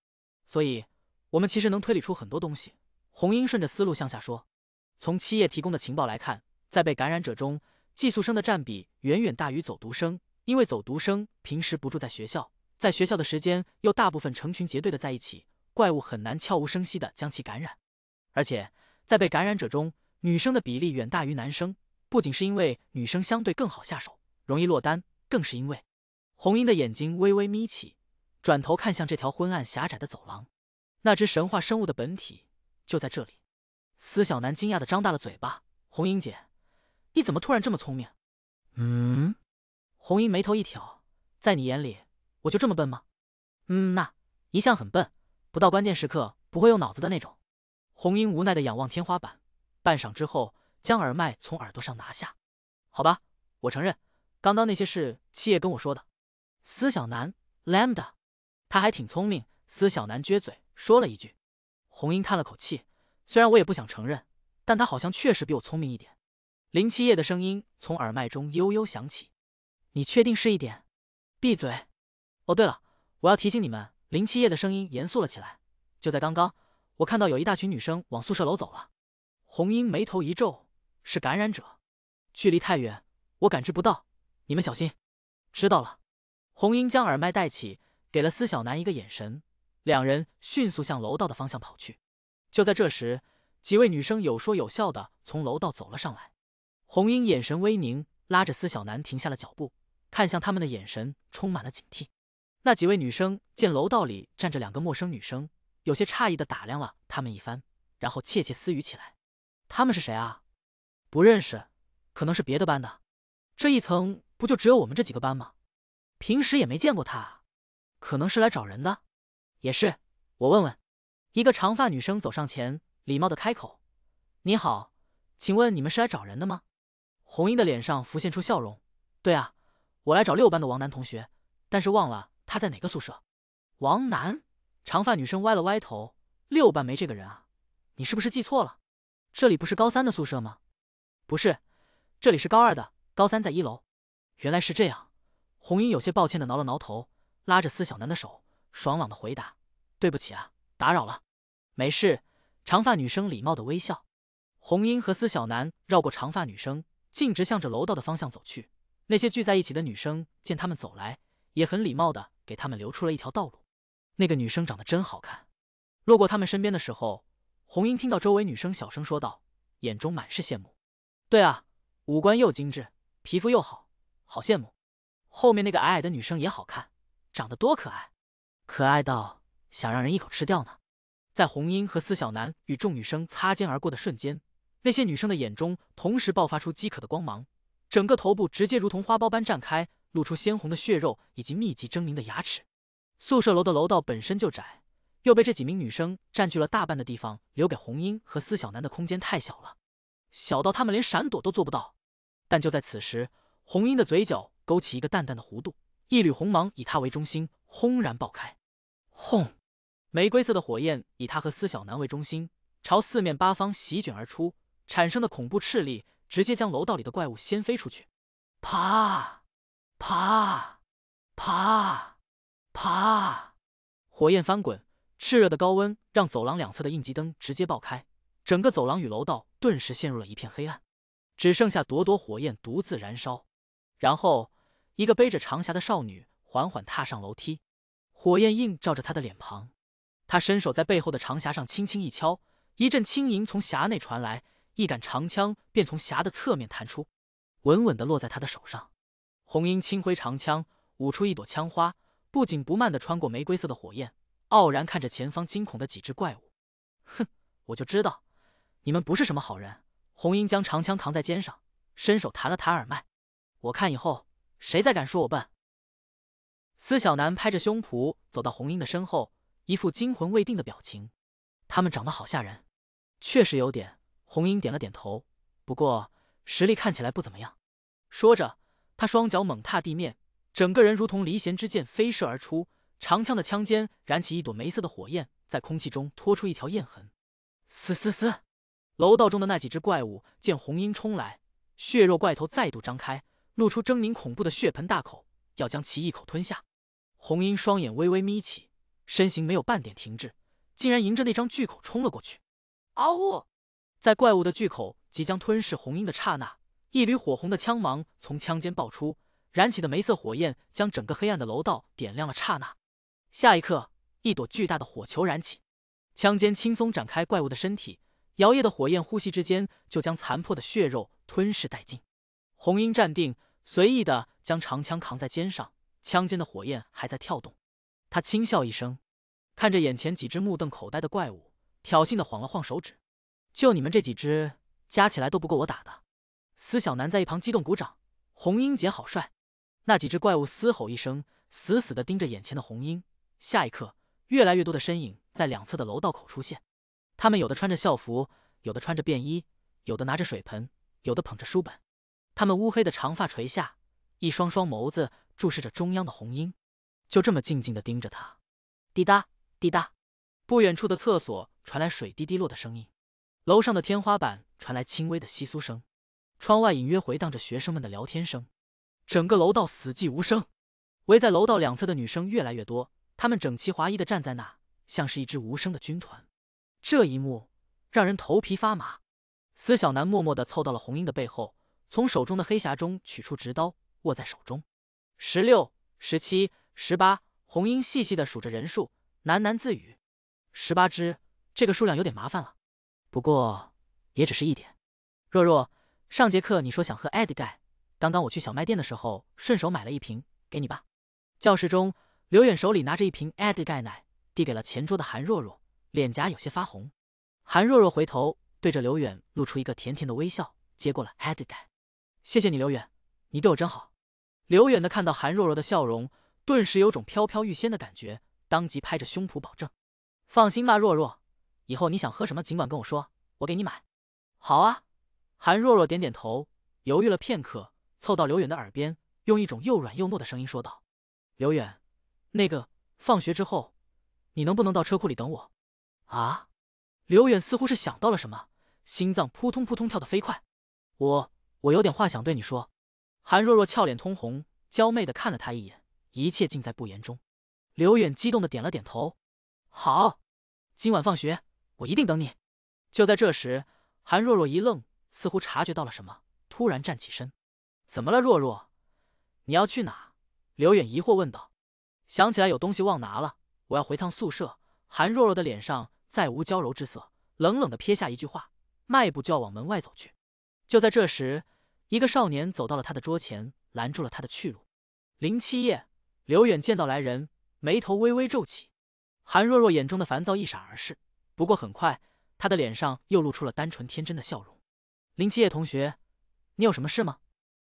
所以，我们其实能推理出很多东西。红英顺着思路向下说：从七叶提供的情报来看，在被感染者中，寄宿生的占比远远大于走读生，因为走读生平时不住在学校，在学校的时间又大部分成群结队的在一起，怪物很难悄无声息地将其感染。而且，在被感染者中，女生的比例远大于男生。不仅是因为女生相对更好下手，容易落单，更是因为红英的眼睛微微眯起，转头看向这条昏暗狭窄的走廊，那只神话生物的本体就在这里。司小南惊讶的张大了嘴巴：“红英姐，你怎么突然这么聪明？”“嗯。”红英眉头一挑：“在你眼里，我就这么笨吗？”“嗯，那一向很笨，不到关键时刻不会用脑子的那种。”红英无奈的仰望天花板，半晌之后。将耳麦从耳朵上拿下，好吧，我承认，刚刚那些是七叶跟我说的。司小南，Lambda，他还挺聪明。司小南撅嘴说了一句。红英叹了口气，虽然我也不想承认，但他好像确实比我聪明一点。林七叶的声音从耳麦中悠悠响起：“你确定是一点？”闭嘴。哦，对了，我要提醒你们。林七叶的声音严肃了起来：“就在刚刚，我看到有一大群女生往宿舍楼走了。”红英眉头一皱。是感染者，距离太远，我感知不到。你们小心。知道了。红英将耳麦戴起，给了司小南一个眼神，两人迅速向楼道的方向跑去。就在这时，几位女生有说有笑的从楼道走了上来。红英眼神微凝，拉着司小南停下了脚步，看向他们的眼神充满了警惕。那几位女生见楼道里站着两个陌生女生，有些诧异的打量了她们一番，然后窃窃私语起来：“她们是谁啊？”不认识，可能是别的班的。这一层不就只有我们这几个班吗？平时也没见过他，可能是来找人的。也是，我问问。一个长发女生走上前，礼貌的开口：“你好，请问你们是来找人的吗？”红英的脸上浮现出笑容：“对啊，我来找六班的王楠同学，但是忘了他在哪个宿舍。”王楠，长发女生歪了歪头：“六班没这个人啊，你是不是记错了？这里不是高三的宿舍吗？”不是，这里是高二的，高三在一楼。原来是这样，红英有些抱歉的挠了挠头，拉着司小楠的手，爽朗的回答：“对不起啊，打扰了。”“没事。”长发女生礼貌的微笑。红英和司小楠绕过长发女生，径直向着楼道的方向走去。那些聚在一起的女生见他们走来，也很礼貌的给他们留出了一条道路。那个女生长得真好看。路过他们身边的时候，红英听到周围女生小声说道，眼中满是羡慕。对啊，五官又精致，皮肤又好，好羡慕。后面那个矮矮的女生也好看，长得多可爱，可爱到想让人一口吃掉呢。在红英和司小南与众女生擦肩而过的瞬间，那些女生的眼中同时爆发出饥渴的光芒，整个头部直接如同花苞般绽开，露出鲜红的血肉以及密集狰狞的牙齿。宿舍楼的楼道本身就窄，又被这几名女生占据了大半的地方，留给红英和司小南的空间太小了。小到他们连闪躲都做不到，但就在此时，红英的嘴角勾起一个淡淡的弧度，一缕红芒以她为中心轰然爆开，轰！玫瑰色的火焰以她和司小南为中心，朝四面八方席卷而出，产生的恐怖斥力直接将楼道里的怪物掀飞出去，啪，啪，啪，啪！火焰翻滚，炽热的高温让走廊两侧的应急灯直接爆开。整个走廊与楼道顿时陷入了一片黑暗，只剩下朵朵火焰独自燃烧。然后，一个背着长匣的少女缓缓踏上楼梯，火焰映照着她的脸庞。她伸手在背后的长匣上轻轻一敲，一阵轻盈从匣内传来，一杆长枪便从匣的侧面弹出，稳稳地落在她的手上。红英轻挥长枪，舞出一朵枪花，不紧不慢地穿过玫瑰色的火焰，傲然看着前方惊恐的几只怪物。哼，我就知道。你们不是什么好人。红英将长枪扛在肩上，伸手弹了弹耳麦。我看以后谁再敢说我笨。司小南拍着胸脯走到红英的身后，一副惊魂未定的表情。他们长得好吓人，确实有点。红英点了点头，不过实力看起来不怎么样。说着，他双脚猛踏地面，整个人如同离弦之箭飞射而出，长枪的枪尖燃起一朵玫色的火焰，在空气中拖出一条焰痕。嘶嘶嘶！楼道中的那几只怪物见红鹰冲来，血肉怪头再度张开，露出狰狞恐怖的血盆大口，要将其一口吞下。红鹰双眼微微眯起，身形没有半点停滞，竟然迎着那张巨口冲了过去。啊呜！在怪物的巨口即将吞噬红鹰的刹那，一缕火红的枪芒从枪尖爆出，燃起的梅色火焰将整个黑暗的楼道点亮了。刹那，下一刻，一朵巨大的火球燃起，枪尖轻松展开怪物的身体。摇曳的火焰，呼吸之间就将残破的血肉吞噬殆尽。红英站定，随意的将长枪扛在肩上，枪尖的火焰还在跳动。他轻笑一声，看着眼前几只目瞪口呆的怪物，挑衅的晃了晃手指：“就你们这几只，加起来都不够我打的。”司小南在一旁激动鼓掌：“红英姐好帅！”那几只怪物嘶吼一声，死死的盯着眼前的红英。下一刻，越来越多的身影在两侧的楼道口出现。他们有的穿着校服，有的穿着便衣，有的拿着水盆，有的捧着书本。他们乌黑的长发垂下，一双双眸子注视着中央的红缨，就这么静静的盯着他。滴答滴答，不远处的厕所传来水滴滴落的声音，楼上的天花板传来轻微的窸窣声，窗外隐约回荡着学生们的聊天声。整个楼道死寂无声。围在楼道两侧的女生越来越多，她们整齐划一的站在那，像是一支无声的军团。这一幕，让人头皮发麻。司小南默默的凑到了红英的背后，从手中的黑匣中取出直刀，握在手中。十六、十七、十八，红英细细的数着人数，喃喃自语：“十八只，这个数量有点麻烦了。不过，也只是一点。”若若，上节课你说想喝 AD 钙，刚刚我去小卖店的时候顺手买了一瓶，给你吧。教室中，刘远手里拿着一瓶 AD 钙奶，递给了前桌的韩若若。脸颊有些发红，韩若若回头对着刘远露出一个甜甜的微笑，接过了爱 d 盖。谢谢你，刘远，你对我真好。刘远的看到韩若若的笑容，顿时有种飘飘欲仙的感觉，当即拍着胸脯保证：“放心吧，若若，以后你想喝什么尽管跟我说，我给你买。”好啊，韩若若点点头，犹豫了片刻，凑到刘远的耳边，用一种又软又糯的声音说道：“刘远，那个放学之后，你能不能到车库里等我？”啊！刘远似乎是想到了什么，心脏扑通扑通跳得飞快。我我有点话想对你说。韩若若俏脸通红，娇媚的看了他一眼，一切尽在不言中。刘远激动的点了点头。好，今晚放学我一定等你。就在这时，韩若若一愣，似乎察觉到了什么，突然站起身。怎么了，若若？你要去哪？刘远疑惑问道。想起来有东西忘拿了，我要回趟宿舍。韩若若的脸上。再无娇柔之色，冷冷的撇下一句话，迈步就要往门外走去。就在这时，一个少年走到了他的桌前，拦住了他的去路。林七叶，刘远见到来人，眉头微微皱起。韩若若眼中的烦躁一闪而逝，不过很快，她的脸上又露出了单纯天真的笑容。林七叶同学，你有什么事吗？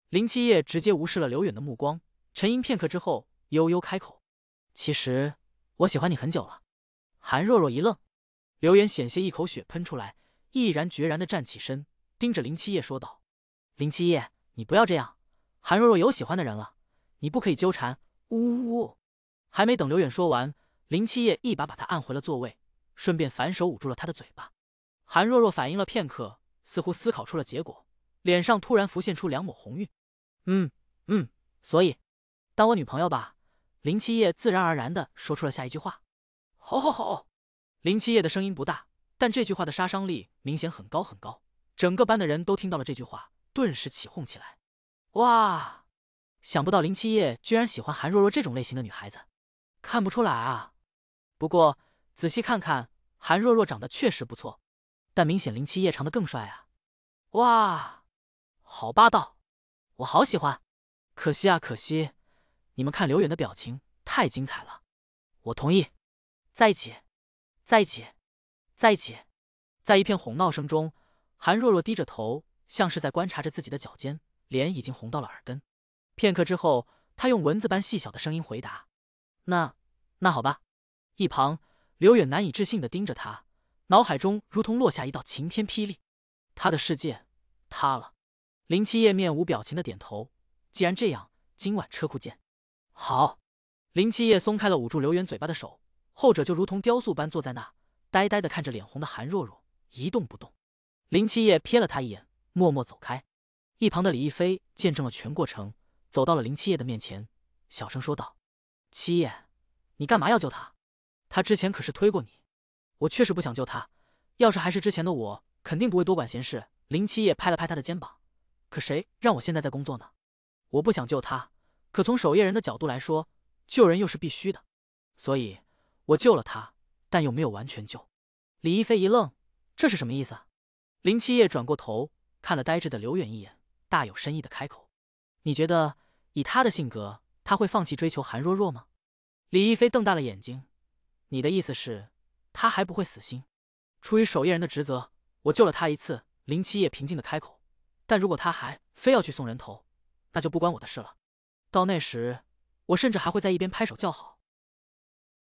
林七叶直接无视了刘远的目光，沉吟片刻之后，悠悠开口：“其实，我喜欢你很久了。”韩若若一愣。刘远险些一口血喷出来，毅然决然的站起身，盯着林七叶说道：“林七叶，你不要这样，韩若若有喜欢的人了，你不可以纠缠。”呜呜！还没等刘远说完，林七叶一把把他按回了座位，顺便反手捂住了他的嘴巴。韩若若反应了片刻，似乎思考出了结果，脸上突然浮现出两抹红晕。“嗯嗯，所以，当我女朋友吧。”林七叶自然而然的说出了下一句话：“好，好，好。”林七叶的声音不大，但这句话的杀伤力明显很高很高。整个班的人都听到了这句话，顿时起哄起来。哇，想不到林七叶居然喜欢韩若若这种类型的女孩子，看不出来啊。不过仔细看看，韩若若长得确实不错，但明显林七叶长得更帅啊。哇，好霸道，我好喜欢。可惜啊可惜，你们看刘远的表情太精彩了。我同意，在一起。在一起，在一起，在一片哄闹声中，韩若若低着头，像是在观察着自己的脚尖，脸已经红到了耳根。片刻之后，她用蚊子般细小的声音回答：“那，那好吧。”一旁，刘远难以置信的盯着他，脑海中如同落下一道晴天霹雳，他的世界塌了。林七叶面无表情的点头：“既然这样，今晚车库见。”好。林七叶松开了捂住刘远嘴巴的手。后者就如同雕塑般坐在那，呆呆的看着脸红的韩若若，一动不动。林七夜瞥了他一眼，默默走开。一旁的李逸飞见证了全过程，走到了林七夜的面前，小声说道：“七夜，你干嘛要救他？他之前可是推过你。我确实不想救他，要是还是之前的我，肯定不会多管闲事。”林七夜拍了拍他的肩膀，可谁让我现在在工作呢？我不想救他，可从守夜人的角度来说，救人又是必须的，所以。我救了他，但又没有完全救。李一飞一愣，这是什么意思？啊？林七夜转过头，看了呆滞的刘远一眼，大有深意的开口：“你觉得以他的性格，他会放弃追求韩若若吗？”李一飞瞪大了眼睛：“你的意思是，他还不会死心？出于守夜人的职责，我救了他一次。”林七夜平静的开口：“但如果他还非要去送人头，那就不关我的事了。到那时，我甚至还会在一边拍手叫好。”